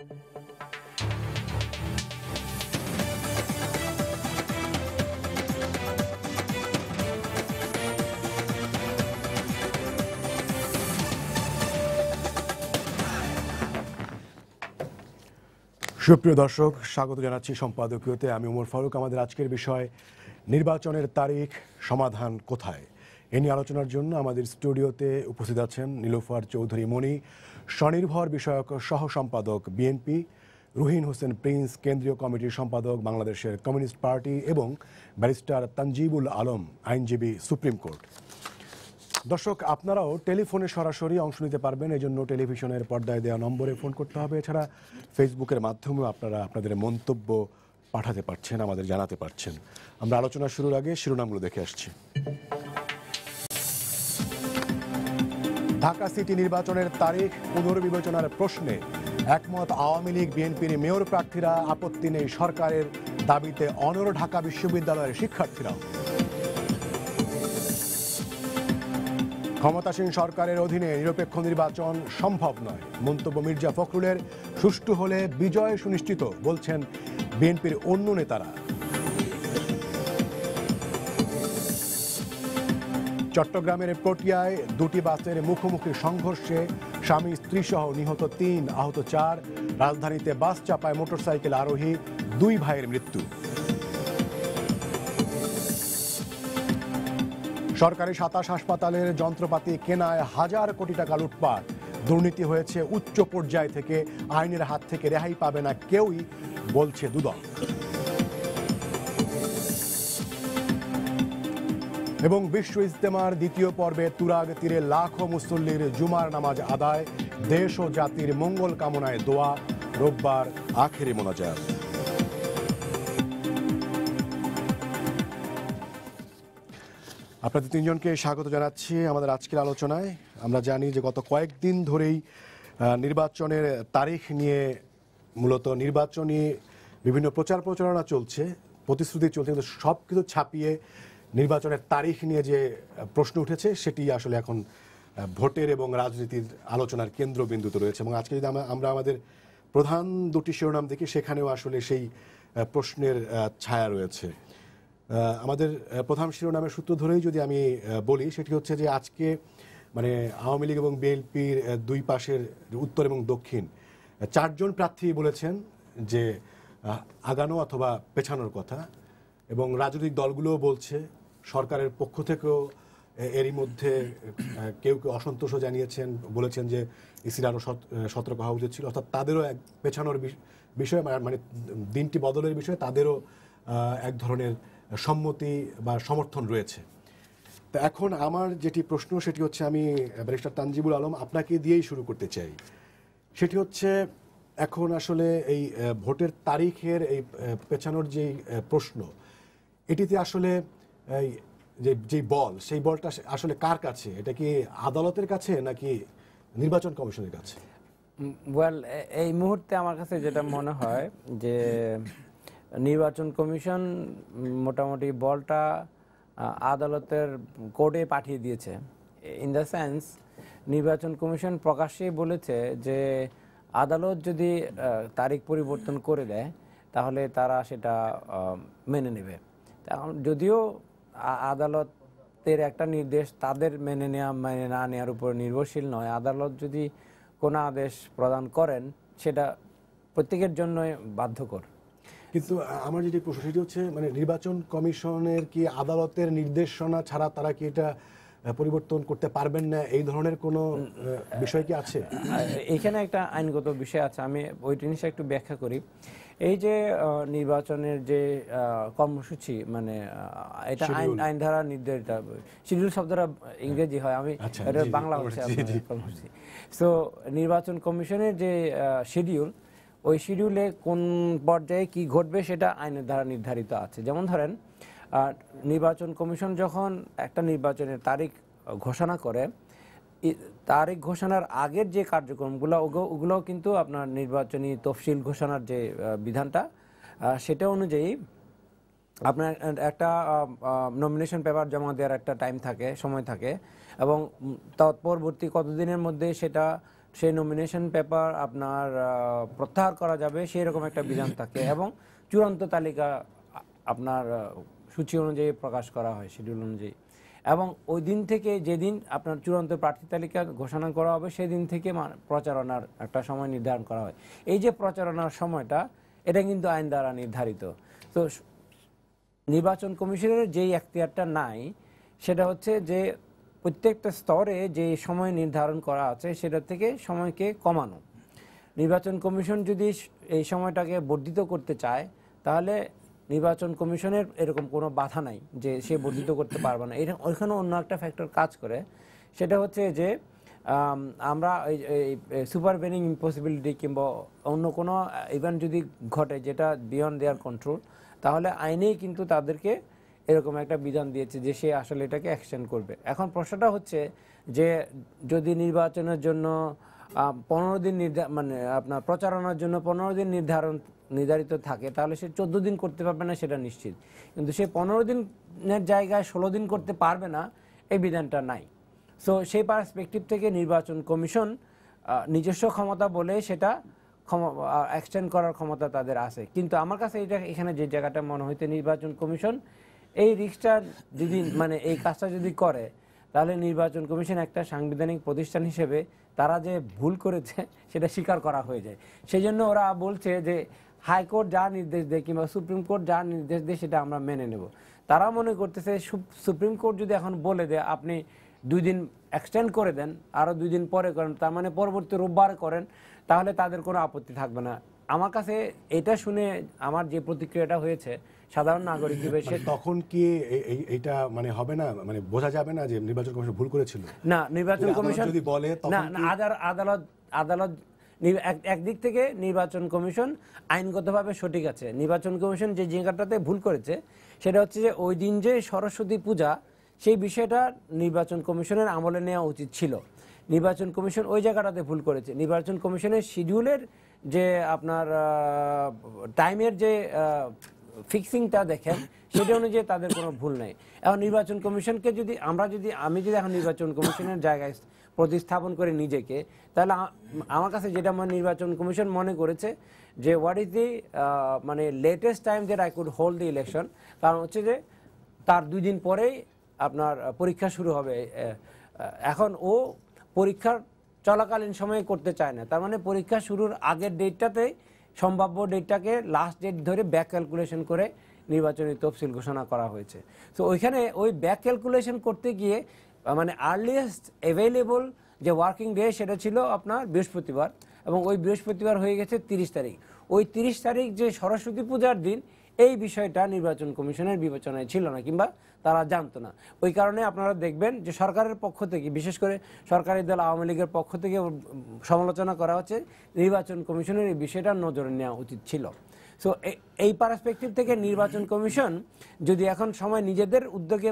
সুপ্রিয় দর্শক স্বাগত জানাচ্ছি সম্পাদকীয়তে আমি ওমর ফারুক আমাদের আজকের বিষয় নির্বাচনের তারিখ সমাধান কোথায় এ নিয়ে আলোচনার জন্য আমাদের স্টুডিওতে উপস্থিত আছেন নীলোফার চৌধুরী মণি স্বনির্ভর বিষয়ক সহ সম্পাদক বিএনপি রুহিন হোসেন প্রিন্স কেন্দ্রীয় কমিটির সম্পাদক বাংলাদেশের কমিউনিস্ট পার্টি এবং ব্যারিস্টার তানজিবুল আলম আইনজীবী সুপ্রিম কোর্ট দর্শক আপনারাও টেলিফোনে সরাসরি অংশ নিতে পারবেন এই জন্য টেলিভিশনের পর্দায় দেওয়া নম্বরে ফোন করতে হবে এছাড়া ফেসবুকের মাধ্যমেও আপনারা আপনাদের মন্তব্য পাঠাতে পারছেন আমাদের জানাতে পারছেন আমরা আলোচনা শুরুর আগে শিরোনামগুলো দেখে আসছি ঢাকা সিটি নির্বাচনের তারিখ পুনর্বিবেচনার প্রশ্নে একমত আওয়ামী লীগ বিএনপির মেয়র প্রার্থীরা আপত্তি নেই সরকারের দাবিতে অনর ঢাকা বিশ্ববিদ্যালয়ের শিক্ষার্থীরা ক্ষমতাসীন সরকারের অধীনে নিরপেক্ষ নির্বাচন সম্ভব নয় মন্তব্য মির্জা ফখরুলের সুষ্ঠু হলে বিজয় সুনিশ্চিত বলছেন বিএনপির অন্য নেতারা চট্টগ্রামের পটিয়ায় দুটি বাসের মুখোমুখি সংঘর্ষে স্বামী স্ত্রীসহ নিহত তিন আহত চার রাজধানীতে বাস চাপায় মোটরসাইকেল আরোহী দুই ভাইয়ের মৃত্যু সরকারি সাতাশ হাসপাতালের যন্ত্রপাতি কেনায় হাজার কোটি টাকা লুটপাট দুর্নীতি হয়েছে উচ্চ পর্যায় থেকে আইনের হাত থেকে রেহাই পাবে না কেউই বলছে দুদক এবং বিশ্ব ইজতেমার দ্বিতীয় পর্বে তুরাগ তীরে লাখো মুসল্লির জুমার নামাজ আদায় দেশ ও জাতির মঙ্গল কামনায় দোয়া রোববার আখেরি মোনাজাত আপনাদের তিনজনকে স্বাগত জানাচ্ছি আমাদের আজকের আলোচনায় আমরা জানি যে গত কয়েকদিন ধরেই নির্বাচনের তারিখ নিয়ে মূলত নির্বাচনী বিভিন্ন প্রচার প্রচারণা চলছে প্রতিশ্রুতি চলছে কিন্তু সব কিছু ছাপিয়ে নির্বাচনের তারিখ নিয়ে যে প্রশ্ন উঠেছে সেটি আসলে এখন ভোটের এবং রাজনীতির আলোচনার কেন্দ্রবিন্দুতে রয়েছে এবং আজকে যদি আমরা আমাদের প্রধান দুটি শিরোনাম দেখি সেখানেও আসলে সেই প্রশ্নের ছায়া রয়েছে আমাদের প্রধান শিরোনামের সূত্র ধরেই যদি আমি বলি সেটি হচ্ছে যে আজকে মানে আওয়ামী লীগ এবং বিএনপির দুই পাশের উত্তর এবং দক্ষিণ চারজন প্রার্থী বলেছেন যে আগানো অথবা পেছানোর কথা এবং রাজনৈতিক দলগুলোও বলছে সরকারের পক্ষ থেকেও এরই মধ্যে কেউ কেউ অসন্তোষও জানিয়েছেন বলেছেন যে ইসির আরও সতর্ক হওয়া উচিত ছিল অর্থাৎ তাদেরও এক পেছানোর বিষয়ে মানে দিনটি বদলের বিষয়ে তাদেরও এক ধরনের সম্মতি বা সমর্থন রয়েছে তা এখন আমার যেটি প্রশ্ন সেটি হচ্ছে আমি ব্যারিস্টার তানজিবুল আলম আপনাকে দিয়েই শুরু করতে চাই সেটি হচ্ছে এখন আসলে এই ভোটের তারিখের এই পেছানোর যে প্রশ্ন এটিতে আসলে যে যে বল সেই বলটা আসলে কার কাছে এটা কি আদালতের কাছে নাকি নির্বাচন কমিশনের কাছে ওয়েল এই মুহূর্তে আমার কাছে যেটা মনে হয় যে নির্বাচন কমিশন মোটামুটি বলটা আদালতের কোর্টে পাঠিয়ে দিয়েছে ইন দ্য সেন্স নির্বাচন কমিশন প্রকাশ্যেই বলেছে যে আদালত যদি তারিখ পরিবর্তন করে দেয় তাহলে তারা সেটা মেনে নেবে যদিও আদালতের একটা নির্দেশ তাদের মেনে নেওয়া মেনে না নেওয়ার উপর নির্ভরশীল নয় আদালত যদি কোনো আদেশ প্রদান করেন সেটা প্রত্যেকের জন্য বাধ্যকর কিন্তু আমার যেটি প্রশ্ন সেটি হচ্ছে মানে নির্বাচন কমিশনের কি আদালতের নির্দেশনা ছাড়া তারা কি এটা পরিবর্তন করতে পারবেন না এই ধরনের কোনো বিষয় কি আছে এখানে একটা আইনগত বিষয় আছে আমি ওই জিনিসটা একটু ব্যাখ্যা করি এই যে নির্বাচনের যে কর্মসূচি মানে এটা আইন আইন ধারা নির্ধারিত শিডিউল শব্দটা ইংরেজি হয় আমি আচ্ছা, বাংলা কর্মসূচি তো নির্বাচন কমিশনের যে শিডিউল ওই শিডিউলে কোন পর্যায়ে কি ঘটবে সেটা আইনের দ্বারা নির্ধারিত আছে যেমন ধরেন নির্বাচন কমিশন যখন একটা নির্বাচনের তারিখ ঘোষণা করে তারিখ ঘোষণার আগের যে কার্যক্রমগুলো ওগুলোও কিন্তু আপনার নির্বাচনী তফসিল ঘোষণার যে বিধানটা সেটা অনুযায়ী আপনার একটা নমিনেশন পেপার জমা দেওয়ার একটা টাইম থাকে সময় থাকে এবং তৎপরবর্তী কতদিনের মধ্যে সেটা সেই নমিনেশন পেপার আপনার প্রত্যাহার করা যাবে সেই রকম একটা বিধান থাকে এবং চূড়ান্ত তালিকা আপনার সূচি অনুযায়ী প্রকাশ করা হয় শিডিউল অনুযায়ী এবং ওই দিন থেকে যেদিন আপনার চূড়ান্ত প্রার্থী তালিকা ঘোষণা করা হবে সেদিন থেকে প্রচারণার একটা সময় নির্ধারণ করা হয় এই যে প্রচারণার সময়টা এটা কিন্তু আইন দ্বারা নির্ধারিত তো নির্বাচন কমিশনের যেই একটা নাই সেটা হচ্ছে যে প্রত্যেকটা স্তরে যে সময় নির্ধারণ করা আছে সেটা থেকে সময়কে কমানো নির্বাচন কমিশন যদি এই সময়টাকে বর্ধিত করতে চায় তাহলে নির্বাচন কমিশনের এরকম কোনো বাধা নাই যে সে বর্ধিত করতে পারবে না এটা ওইখানে অন্য একটা ফ্যাক্টর কাজ করে সেটা হচ্ছে যে আমরা এই বেনিং ইম্পসিবিলিটি কিংবা অন্য কোনো ইভেন্ট যদি ঘটে যেটা বিয়ন্ড দেয়ার কন্ট্রোল তাহলে আইনেই কিন্তু তাদেরকে এরকম একটা বিধান দিয়েছে যে সে আসলে এটাকে অ্যাকশন করবে এখন প্রশ্নটা হচ্ছে যে যদি নির্বাচনের জন্য পনেরো দিন মানে আপনার প্রচারণার জন্য পনেরো দিন নির্ধারণ নির্ধারিত থাকে তাহলে সে চোদ্দ দিন করতে পারবে না সেটা নিশ্চিত কিন্তু সে পনেরো দিনের জায়গায় ষোলো দিন করতে পারবে না এই বিধানটা নাই সো সেই পার্সপেক্টিভ থেকে নির্বাচন কমিশন নিজস্ব ক্ষমতা বলে সেটা এক্সটেন্ড করার ক্ষমতা তাদের আছে কিন্তু আমার কাছে এটা এখানে যে জায়গাটা মনে হইতে নির্বাচন কমিশন এই রিক্সটা যদি মানে এই কাজটা যদি করে তাহলে নির্বাচন কমিশন একটা সাংবিধানিক প্রতিষ্ঠান হিসেবে তারা যে ভুল করেছে সেটা স্বীকার করা হয়ে যায় সেই জন্য ওরা বলছে যে হাইকোর্ট যা নির্দেশ দেয় কিংবা সুপ্রিম কোর্ট যা নির্দেশ দেয় সেটা আমরা মেনে নেব তারা মনে করতেছে সুপ্রিম কোর্ট যদি এখন বলে দেয় আপনি দুই দিন এক্সটেন্ড করে দেন আরও দুই দিন পরে করেন তার মানে পরবর্তী রোববার করেন তাহলে তাদের কোনো আপত্তি থাকবে না আমার কাছে এটা শুনে আমার যে প্রতিক্রিয়াটা হয়েছে সাধারণ নাগরিক দিবসে মানে তখন কি এটা মানে হবে না মানে বোঝা যাবে না যে নির্বাচন কমিশন ভুল করেছিল না নির্বাচন কমিশন যদি বলে না আদালত আদালত একদিক থেকে নির্বাচন কমিশন আইনগতভাবে সঠিক আছে নির্বাচন কমিশন যে জায়গাটাতে ভুল করেছে সেটা হচ্ছে যে ওই দিন যে সরস্বতী পূজা সেই বিষয়টা নির্বাচন কমিশনের আমলে নেওয়া উচিত ছিল নির্বাচন কমিশন ওই জায়গাটাতে ভুল করেছে নির্বাচন কমিশনের শিডিউলের যে আপনার টাইমের যে ফিক্সিংটা দেখেন সেটা অনুযায়ী তাদের কোনো ভুল নেই এখন নির্বাচন কমিশনকে যদি আমরা যদি আমি যদি এখন নির্বাচন কমিশনের জায়গায় প্রতিস্থাপন করে নিজেকে তাহলে আমার কাছে যেটা মনে নির্বাচন কমিশন মনে করেছে যে হোয়াট ইজ দি মানে latest time that I could hold the election কারণ হচ্ছে যে তার দুই দিন পরেই আপনার পরীক্ষা শুরু হবে এখন ও পরীক্ষার চলাকালীন সময়ে করতে চায় না তার মানে পরীক্ষা শুরুর আগের ডেটটাতেই সম্ভাব্য ডেটটাকে লাস্ট ডেট ধরে ব্যাক ক্যালকুলেশন করে নির্বাচনী তফসিল ঘোষণা করা হয়েছে তো ওইখানে ওই ব্যাক ক্যালকুলেশন করতে গিয়ে মানে আর্লিয়েস্ট অ্যাভেলেবল যে ওয়ার্কিং ডে সেটা ছিল আপনার বৃহস্পতিবার এবং ওই বৃহস্পতিবার হয়ে গেছে তিরিশ তারিখ ওই তিরিশ তারিখ যে সরস্বতী পূজার দিন এই বিষয়টা নির্বাচন কমিশনের বিবেচনায় ছিল না কিংবা তারা জানতো না ওই কারণে আপনারা দেখবেন যে সরকারের পক্ষ থেকে বিশেষ করে সরকারি দল আওয়ামী লীগের পক্ষ থেকে সমালোচনা করা হচ্ছে নির্বাচন কমিশনের এই বিষয়টা নজরে নেওয়া উচিত ছিল সো এই পার্সপেক্টিভ থেকে নির্বাচন কমিশন যদি এখন সময় নিজেদের উদ্যোগে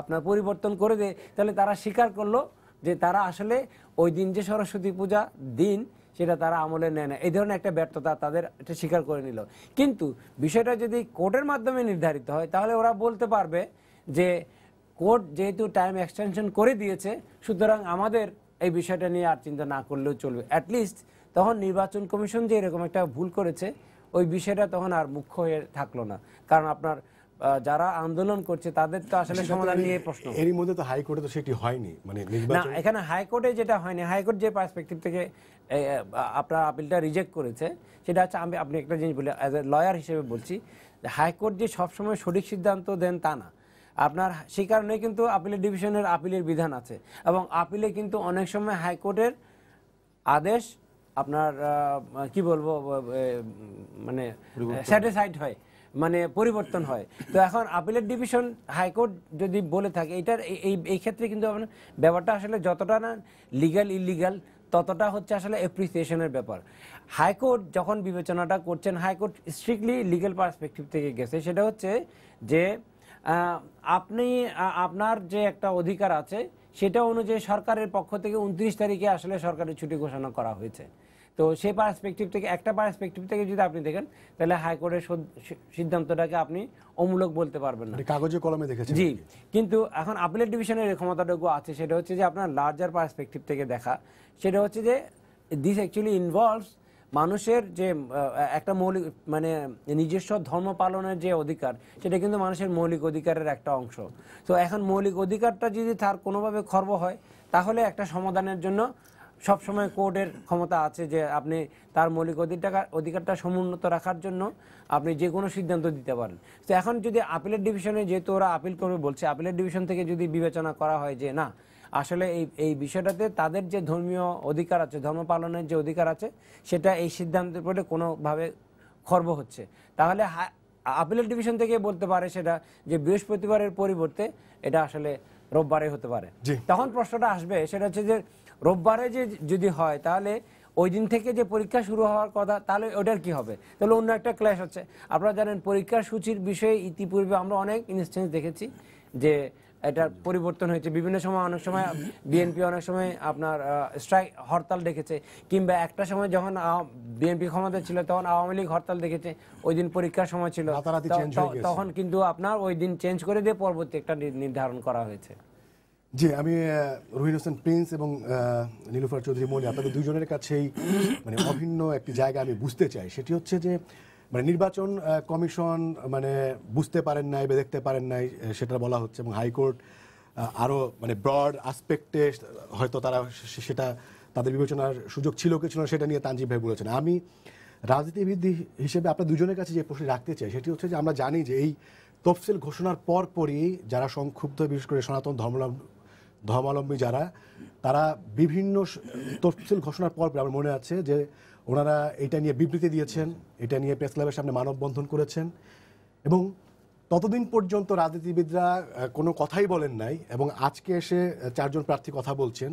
আপনার পরিবর্তন করে দেয় তাহলে তারা স্বীকার করলো যে তারা আসলে ওই দিন যে সরস্বতী পূজা দিন সেটা তারা আমলে নেয় না এই ধরনের একটা ব্যর্থতা তাদের এটা স্বীকার করে নিল কিন্তু বিষয়টা যদি কোর্টের মাধ্যমে নির্ধারিত হয় তাহলে ওরা বলতে পারবে যে কোর্ট যেহেতু টাইম এক্সটেনশন করে দিয়েছে সুতরাং আমাদের এই বিষয়টা নিয়ে আর চিন্তা না করলেও চলবে অ্যাটলিস্ট তখন নির্বাচন কমিশন যে এরকম একটা ভুল করেছে ওই বিষয়টা তখন আর মুখ্য হয়ে থাকলো না কারণ আপনার যারা আন্দোলন করছে তাদের তো আসলে সমাধান নিয়ে প্রশ্ন এরই মধ্যে তো হাইকোর্টে তো সেটি হয়নি মানে না এখানে হাইকোর্টে যেটা হয়নি হাইকোর্ট যে পার্সপেক্টিভ থেকে আপনার আপিলটা রিজেক্ট করেছে সেটা হচ্ছে আমি আপনি একটা জিনিস বলি অ্যাজ এ লয়ার হিসেবে বলছি যে হাইকোর্ট যে সবসময় সঠিক সিদ্ধান্ত দেন তা না আপনার সেই কারণে কিন্তু আপিলের ডিভিশনের আপিলের বিধান আছে এবং আপিলে কিন্তু অনেক সময় হাইকোর্টের আদেশ আপনার কি বলবো মানে স্যাটিসফাইড হয় মানে পরিবর্তন হয় তো এখন আপিলের ডিভিশন হাইকোর্ট যদি বলে থাকে এটার এই এই ক্ষেত্রে কিন্তু ব্যাপারটা আসলে যতটা না লিগাল ইলিগাল ততটা হচ্ছে আসলে অ্যাপ্রিসিয়েশনের ব্যাপার হাইকোর্ট যখন বিবেচনাটা করছেন হাইকোর্ট স্ট্রিক্টলি লিগেল পার্সপেক্টিভ থেকে গেছে সেটা হচ্ছে যে আপনি আপনার যে একটা অধিকার আছে সেটা অনুযায়ী সরকারের পক্ষ থেকে উনত্রিশ তারিখে আসলে সরকারের ছুটি ঘোষণা করা হয়েছে তো সেই পার্সপেক্টিভ থেকে একটা পার্সপেক্টিভ থেকে যদি আপনি দেখেন তাহলে হাইকোর্টের সিদ্ধান্তটাকে আপনি অমূলক বলতে পারবেন না কাগজে কলমে দেখেছেন জি কিন্তু এখন আপিলের ডিভিশনের ক্ষমতাটুকু আছে সেটা হচ্ছে যে আপনার লার্জার পার্সপেক্টিভ থেকে দেখা সেটা হচ্ছে যে দিস অ্যাকচুয়ালি ইনভলভস মানুষের যে একটা মৌলিক মানে নিজস্ব ধর্ম পালনের যে অধিকার সেটা কিন্তু মানুষের মৌলিক অধিকারের একটা অংশ তো এখন মৌলিক অধিকারটা যদি তার কোনোভাবে খর্ব হয় তাহলে একটা সমাধানের জন্য সবসময় কোর্টের ক্ষমতা আছে যে আপনি তার মৌলিক অধিকার অধিকারটা সমুন্নত রাখার জন্য আপনি যে কোনো সিদ্ধান্ত দিতে পারেন তো এখন যদি আপিলের ডিভিশনে যেহেতু ওরা আপিল করবে বলছে আপিলের ডিভিশন থেকে যদি বিবেচনা করা হয় যে না আসলে এই এই বিষয়টাতে তাদের যে ধর্মীয় অধিকার আছে ধর্ম পালনের যে অধিকার আছে সেটা এই সিদ্ধান্তের পরে কোনোভাবে খর্ব হচ্ছে তাহলে আপিলের ডিভিশন থেকে বলতে পারে সেটা যে বৃহস্পতিবারের পরিবর্তে এটা আসলে রোববারে হতে পারে তখন প্রশ্নটা আসবে সেটা হচ্ছে যে রোববারে যে যদি হয় তাহলে ওই দিন থেকে যে পরীক্ষা শুরু হওয়ার কথা তাহলে ওটার কি হবে তাহলে অন্য একটা ক্ল্যাশ হচ্ছে আপনারা জানেন পরীক্ষার সূচির বিষয়ে ইতিপূর্বে আমরা অনেক ইনস্টেন্স দেখেছি যে এটার পরিবর্তন হয়েছে বিভিন্ন সময় অনেক সময় বিএনপি অনেক সময় আপনার স্ট্রাইক হরতাল ডেকেছে কিংবা একটা সময় যখন বিএনপি ক্ষমতা ছিল তখন আওয়ামী লীগ হরতাল ডেকেছে ওই দিন পরীক্ষার সময় ছিল তখন কিন্তু আপনার ওই দিন চেঞ্জ করে দিয়ে পরবর্তী একটা নির্ধারণ করা হয়েছে জি আমি রুহিন হোসেন প্রিন্স এবং নীলুফার চৌধুরী মনি আপনাদের দুজনের কাছেই মানে অভিন্ন একটি জায়গা আমি বুঝতে চাই সেটি হচ্ছে যে মানে নির্বাচন কমিশন মানে বুঝতে পারেন নাই বা দেখতে পারেন নাই সেটা বলা হচ্ছে এবং হাইকোর্ট আরও মানে ব্রড আসপেক্টে হয়তো তারা সেটা তাদের বিবেচনার সুযোগ ছিল কি ছিল সেটা নিয়ে তানজিব ভাই বলেছেন আমি রাজনীতিবিদ হিসেবে আপনার দুজনের কাছে যে প্রশ্ন রাখতে চাই সেটি হচ্ছে যে আমরা জানি যে এই তফসিল ঘোষণার পরপরই যারা সংক্ষুব্ধ বিশেষ করে সনাতন ধর্মলম্ব ধর্মাবলম্বী যারা তারা বিভিন্ন তফসিল ঘোষণার পর আমার মনে আছে যে ওনারা এটা নিয়ে বিবৃতি দিয়েছেন এটা নিয়ে প্রেস ক্লাবের সামনে মানববন্ধন করেছেন এবং ততদিন পর্যন্ত রাজনীতিবিদরা কোনো কথাই বলেন নাই এবং আজকে এসে চারজন প্রার্থী কথা বলছেন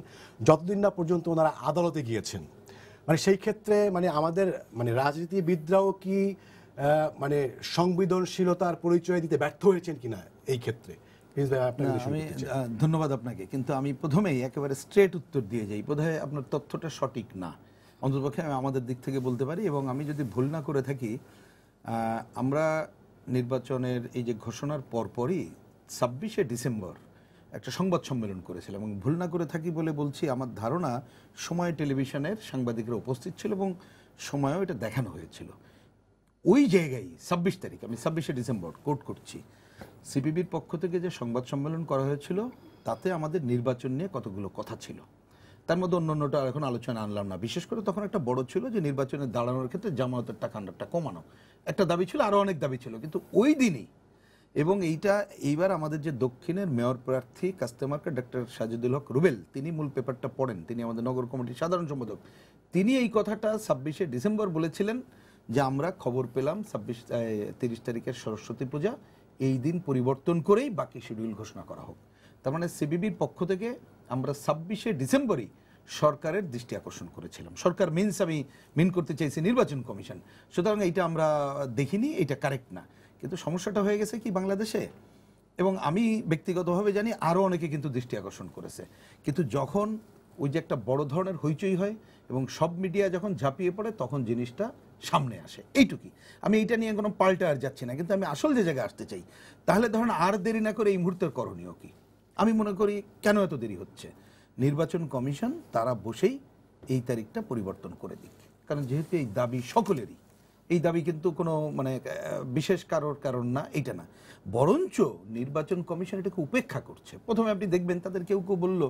যতদিন না পর্যন্ত ওনারা আদালতে গিয়েছেন মানে সেই ক্ষেত্রে মানে আমাদের মানে রাজনীতিবিদরাও কি মানে সংবেদনশীলতার পরিচয় দিতে ব্যর্থ হয়েছেন কিনা এই ক্ষেত্রে আমি ধন্যবাদ আপনাকে কিন্তু আমি প্রথমেই একেবারে স্ট্রেট উত্তর দিয়ে যাই হয় আপনার তথ্যটা সঠিক না অন্ততপক্ষে আমি আমাদের দিক থেকে বলতে পারি এবং আমি যদি ভুল না করে থাকি আমরা নির্বাচনের এই যে ঘোষণার পরপরই ছাব্বিশে ডিসেম্বর একটা সংবাদ সম্মেলন করেছিলাম এবং ভুল না করে থাকি বলে বলছি আমার ধারণা সময় টেলিভিশনের সাংবাদিকরা উপস্থিত ছিল এবং সময়ও এটা দেখানো হয়েছিল ওই জায়গায় ছাব্বিশ তারিখ আমি ছাব্বিশে ডিসেম্বর কোর্ট করছি সিপিবির পক্ষ থেকে যে সংবাদ সম্মেলন করা হয়েছিল তাতে আমাদের নির্বাচন নিয়ে কতগুলো কথা ছিল তার মধ্যে অন্য অন্যটা এখন আলোচনা আনলাম না বিশেষ করে তখন একটা বড় ছিল যে নির্বাচনে দাঁড়ানোর ক্ষেত্রে জামায়াতের টাকা আন্ডারটা কমানো একটা দাবি ছিল আরও অনেক দাবি ছিল কিন্তু ওই দিনই এবং এইটা এইবার আমাদের যে দক্ষিণের মেয়র প্রার্থী কাস্টমারকে ডক্টর সাজিদুল হক রুবেল তিনি মূল পেপারটা পড়েন তিনি আমাদের নগর কমিটির সাধারণ সম্পাদক তিনি এই কথাটা ছাব্বিশে ডিসেম্বর বলেছিলেন যে আমরা খবর পেলাম ছাব্বিশ তিরিশ তারিখের সরস্বতী পূজা এই দিন পরিবর্তন করেই বাকি শিডিউল ঘোষণা করা হোক তার মানে সিবিবির পক্ষ থেকে আমরা ছাব্বিশে ডিসেম্বরই সরকারের দৃষ্টি আকর্ষণ করেছিলাম সরকার মিনস আমি মিন করতে চাইছি নির্বাচন কমিশন সুতরাং এটা আমরা দেখিনি এটা কারেক্ট না কিন্তু সমস্যাটা হয়ে গেছে কি বাংলাদেশে এবং আমি ব্যক্তিগতভাবে জানি আরও অনেকে কিন্তু দৃষ্টি আকর্ষণ করেছে কিন্তু যখন ওই যে একটা বড় ধরনের হইচই হয় এবং সব মিডিয়া যখন ঝাঁপিয়ে পড়ে তখন জিনিসটা সামনে আসে এইটুকুই আমি এটা নিয়ে কোনো পাল্টা আর যাচ্ছি না কিন্তু আমি আসল যে জায়গায় আসতে চাই তাহলে ধরেন আর দেরি না করে এই মুহূর্তের করণীয় কি আমি মনে করি কেন এত দেরি হচ্ছে নির্বাচন কমিশন তারা বসেই এই তারিখটা পরিবর্তন করে দিক কারণ যেহেতু এই দাবি সকলেরই এই দাবি কিন্তু কোনো মানে বিশেষ কারোর কারণ না এটা না বরঞ্চ নির্বাচন কমিশন এটাকে উপেক্ষা করছে প্রথমে আপনি দেখবেন তাদের কেউ কেউ বললো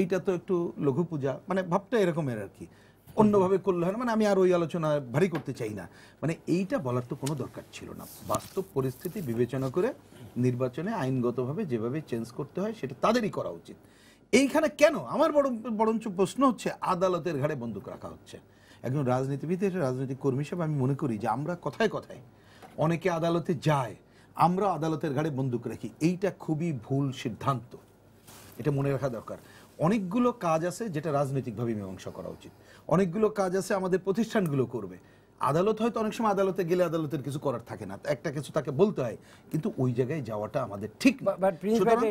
এইটা তো একটু লঘু পূজা মানে ভাবটা এরকমের আর কি অন্যভাবে করলে হয় না মানে আমি আর ওই আলোচনা ভারী করতে চাই না মানে এইটা বলার তো কোনো দরকার ছিল না বাস্তব পরিস্থিতি বিবেচনা করে নির্বাচনে আইনগতভাবে যেভাবে চেঞ্জ করতে হয় সেটা তাদেরই করা উচিত এইখানে কেন আমার বড় বরঞ্চ প্রশ্ন হচ্ছে আদালতের ঘাড়ে বন্দুক রাখা হচ্ছে একজন রাজনীতিবিদ রাজনৈতিক কর্মী হিসেবে আমি মনে করি যে আমরা কথায় কথায় অনেকে আদালতে যায় আমরা আদালতের ঘাড়ে বন্দুক রাখি এইটা খুবই ভুল সিদ্ধান্ত এটা মনে রাখা দরকার অনেকগুলো কাজ আছে যেটা রাজনৈতিকভাবে মীমাংসা করা উচিত অনেকগুলো কাজ আছে আমাদের প্রতিষ্ঠানগুলো করবে আদালত হয়তো অনেক সময় আদালতে গেলে আদালতের কিছু করার থাকে না একটা কিছু তাকে বলতে হয় কিন্তু ওই জায়গায় যাওয়াটা আমাদের ঠিক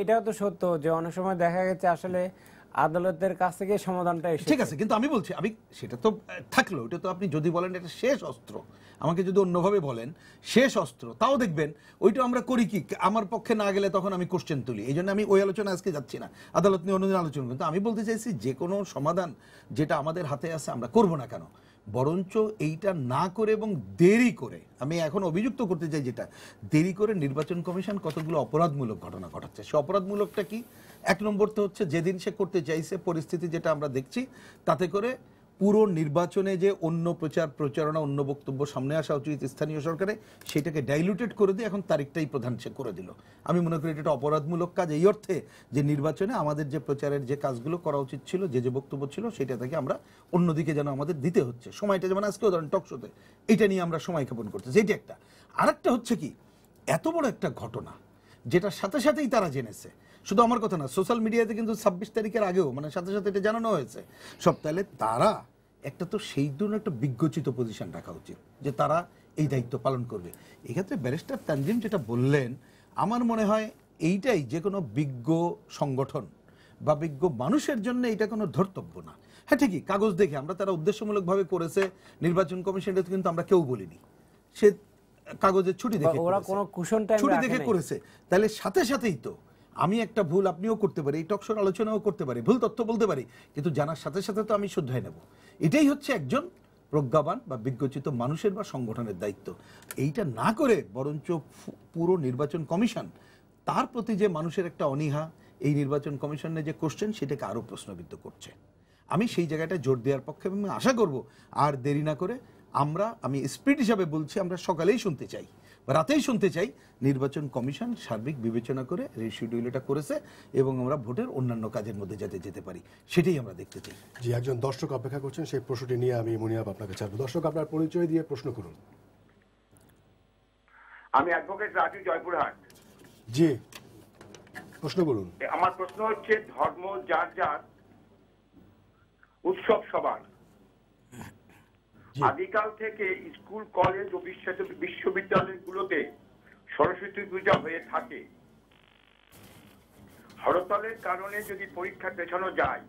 এটাও তো সত্য যে অনেক সময় দেখা গেছে আসলে আদালতের কাছ থেকে সমাধানটা এসে ঠিক আছে কিন্তু আমি বলছি আমি সেটা তো থাকলো ওটা তো আপনি যদি বলেন এটা শেষ অস্ত্র আমাকে যদি অন্যভাবে বলেন শেষ অস্ত্র তাও দেখবেন ওইটা আমরা করি কি আমার পক্ষে না গেলে তখন আমি কোশ্চেন তুলি এই জন্য আমি ওই আলোচনা আজকে যাচ্ছি না আদালত নিয়ে অন্যদিন আলোচনা কিন্তু আমি বলতে চাইছি যে কোনো সমাধান যেটা আমাদের হাতে আছে আমরা করব না কেন বরঞ্চ এইটা না করে এবং দেরি করে আমি এখন অভিযুক্ত করতে চাই যেটা দেরি করে নির্বাচন কমিশন কতগুলো অপরাধমূলক ঘটনা ঘটাচ্ছে সে অপরাধমূলকটা কি এক নম্বর তো হচ্ছে যেদিন সে করতে চাইছে পরিস্থিতি যেটা আমরা দেখছি তাতে করে পুরো নির্বাচনে যে অন্য প্রচার প্রচারণা অন্য বক্তব্য সামনে আসা উচিত স্থানীয় সরকারে সেটাকে ডাইলুটেড করে দিয়ে এখন তারিখটাই প্রধান সে করে দিল আমি মনে করি এটা অপরাধমূলক কাজ এই অর্থে যে নির্বাচনে আমাদের যে প্রচারের যে কাজগুলো করা উচিত ছিল যে যে বক্তব্য ছিল সেটা থেকে আমরা অন্যদিকে যেন আমাদের দিতে হচ্ছে সময়টা যেমন আজকে ধরেন টকশোতে এটা নিয়ে আমরা সময় ক্ষেপণ করতেছি এটা একটা আরেকটা হচ্ছে কি এত বড় একটা ঘটনা যেটা সাথে সাথেই তারা জেনেছে শুধু আমার কথা না সোশ্যাল মিডিয়াতে কিন্তু ছাব্বিশ তারিখের আগেও মানে সাথে সাথে এটা জানানো হয়েছে সব তাহলে তারা একটা তো সেই জন্য একটা বিজ্ঞচিত পজিশন রাখা উচিত যে তারা এই দায়িত্ব পালন করবে এক্ষেত্রে ব্যারিস্টার তানজিম যেটা বললেন আমার মনে হয় এইটাই যে কোনো বিজ্ঞ সংগঠন বা বিজ্ঞ মানুষের জন্য এটা কোনো ধর্তব্য না হ্যাঁ ঠিকই কাগজ দেখে আমরা তারা উদ্দেশ্যমূলকভাবে করেছে নির্বাচন কমিশনটা কিন্তু আমরা কেউ বলিনি সে কাগজের ছুটি দেখে ওরা কোনো কুশন ছুটি দেখে করেছে তাহলে সাথে সাথেই তো আমি একটা ভুল আপনিও করতে পারি এই টকশোর আলোচনাও করতে পারি ভুল তথ্য বলতে পারি কিন্তু জানার সাথে সাথে তো আমি শুদ্ধায় নেব এটাই হচ্ছে একজন প্রজ্ঞাবান বা বিজ্ঞচিত মানুষের বা সংগঠনের দায়িত্ব এইটা না করে বরঞ্চ পুরো নির্বাচন কমিশন তার প্রতি যে মানুষের একটা অনীহা এই নির্বাচন কমিশনের যে কোশ্চেন সেটাকে আরও প্রশ্নবিদ্ধ করছে আমি সেই জায়গাটা জোর দেওয়ার পক্ষে আমি আশা করব আর দেরি না করে আমরা আমি স্পিড হিসাবে বলছি আমরা সকালেই শুনতে চাই রাতেই শুনতে চাই নির্বাচন কমিশন সার্বিক বিবেচনা করে রিশিডিউল এটা করেছে এবং আমরা ভোটের অন্যান্য কাজের মধ্যে যাতে যেতে পারি সেটাই আমরা দেখতে চাই জি একজন দর্শক অপেক্ষা করছেন সেই প্রশ্নটি নিয়ে আমি মনিয়াব আপনাকে ছাড়বো দর্শক আপনার পরিচয় দিয়ে প্রশ্ন করুন আমি অ্যাডভোকেট রাজু জয়পুরহাট জি প্রশ্ন করুন আমার প্রশ্ন হচ্ছে ধর্ম যার যার উৎসব সবার আদিকাল থেকে স্কুল কলেজ ও বিশ্ববিদ্যালয়গুলোতে সরস্বতী পূজা হয়ে থাকে হরতালের কারণে যদি পরীক্ষা পেছানো যায়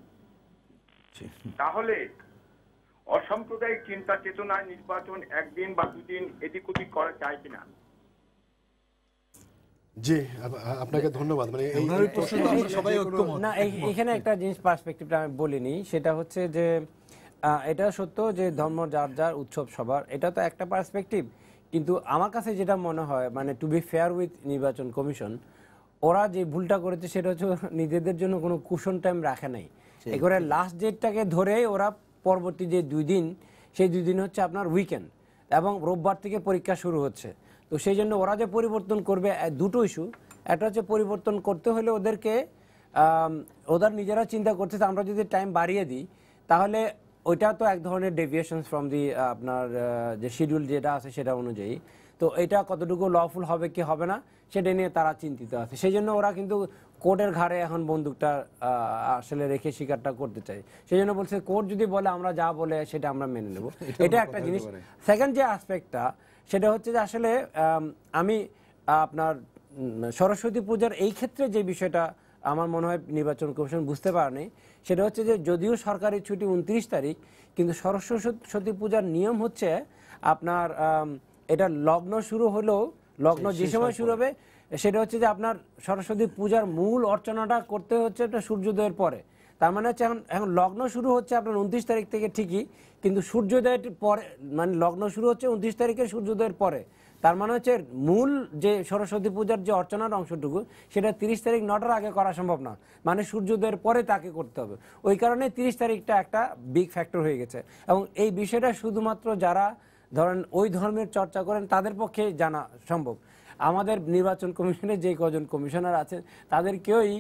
তাহলে অসাম্প্রদায়িক চিন্তা চেতনায় নির্বাচন একদিন বা দুদিন এদিক ওদিক করা যায় কিনা জি আপনাকে ধন্যবাদ মানে এই সবাই না এখানে একটা জিনিস পার্সপেক্টিভটা আমি বলিনি সেটা হচ্ছে যে এটা সত্য যে ধর্ম যার যার উৎসব সবার এটা তো একটা পার্সপেক্টিভ কিন্তু আমার কাছে যেটা মনে হয় মানে টু বি ফেয়ার উইথ নির্বাচন কমিশন ওরা যে ভুলটা করেছে সেটা হচ্ছে নিজেদের জন্য কোনো কুশন টাইম রাখে নাই এবারে লাস্ট ডেটটাকে ধরেই ওরা পরবর্তী যে দুই দিন সেই দুই দিন হচ্ছে আপনার উইকেন্ড এবং রোববার থেকে পরীক্ষা শুরু হচ্ছে তো সেই জন্য ওরা যে পরিবর্তন করবে দুটো ইস্যু একটা হচ্ছে পরিবর্তন করতে হলে ওদেরকে ওদের নিজেরা চিন্তা করতেছে আমরা যদি টাইম বাড়িয়ে দিই তাহলে ওইটা তো এক ধরনের ডেভিয়েশন ফ্রম দি আপনার যে শিডিউল যেটা আছে সেটা অনুযায়ী তো এটা কতটুকু লফুল হবে কি হবে না সেটা নিয়ে তারা চিন্তিত আছে সেই জন্য ওরা কিন্তু কোর্টের ঘাড়ে এখন বন্দুকটা আসলে রেখে শিকারটা করতে চাই সেই জন্য বলছে কোর্ট যদি বলে আমরা যা বলে সেটা আমরা মেনে নেব এটা একটা জিনিস সেকেন্ড যে আসপেক্টটা সেটা হচ্ছে যে আসলে আমি আপনার সরস্বতী পূজার এই ক্ষেত্রে যে বিষয়টা আমার মনে হয় নির্বাচন কমিশন বুঝতে পারেনি সেটা হচ্ছে যে যদিও সরকারি ছুটি উনত্রিশ তারিখ কিন্তু সরস্বতী পূজার নিয়ম হচ্ছে আপনার এটা লগ্ন শুরু হলেও লগ্ন যে সময় শুরু হবে সেটা হচ্ছে যে আপনার সরস্বতী পূজার মূল অর্চনাটা করতে হচ্ছে একটা সূর্যোদয়ের পরে তার মানে হচ্ছে এখন এখন লগ্ন শুরু হচ্ছে আপনার উনত্রিশ তারিখ থেকে ঠিকই কিন্তু সূর্যোদয়ের পরে মানে লগ্ন শুরু হচ্ছে উনত্রিশ তারিখে সূর্যোদয়ের পরে তার মানে হচ্ছে মূল যে সরস্বতী পূজার যে অর্চনার অংশটুকু সেটা তিরিশ তারিখ নটার আগে করা সম্ভব না মানে সূর্যোদয়ের পরে তাকে করতে হবে ওই কারণে তিরিশ তারিখটা একটা বিগ ফ্যাক্টর হয়ে গেছে এবং এই বিষয়টা শুধুমাত্র যারা ধরেন ওই ধর্মের চর্চা করেন তাদের পক্ষে জানা সম্ভব আমাদের নির্বাচন কমিশনে যে কজন কমিশনার আছেন তাদের কেউই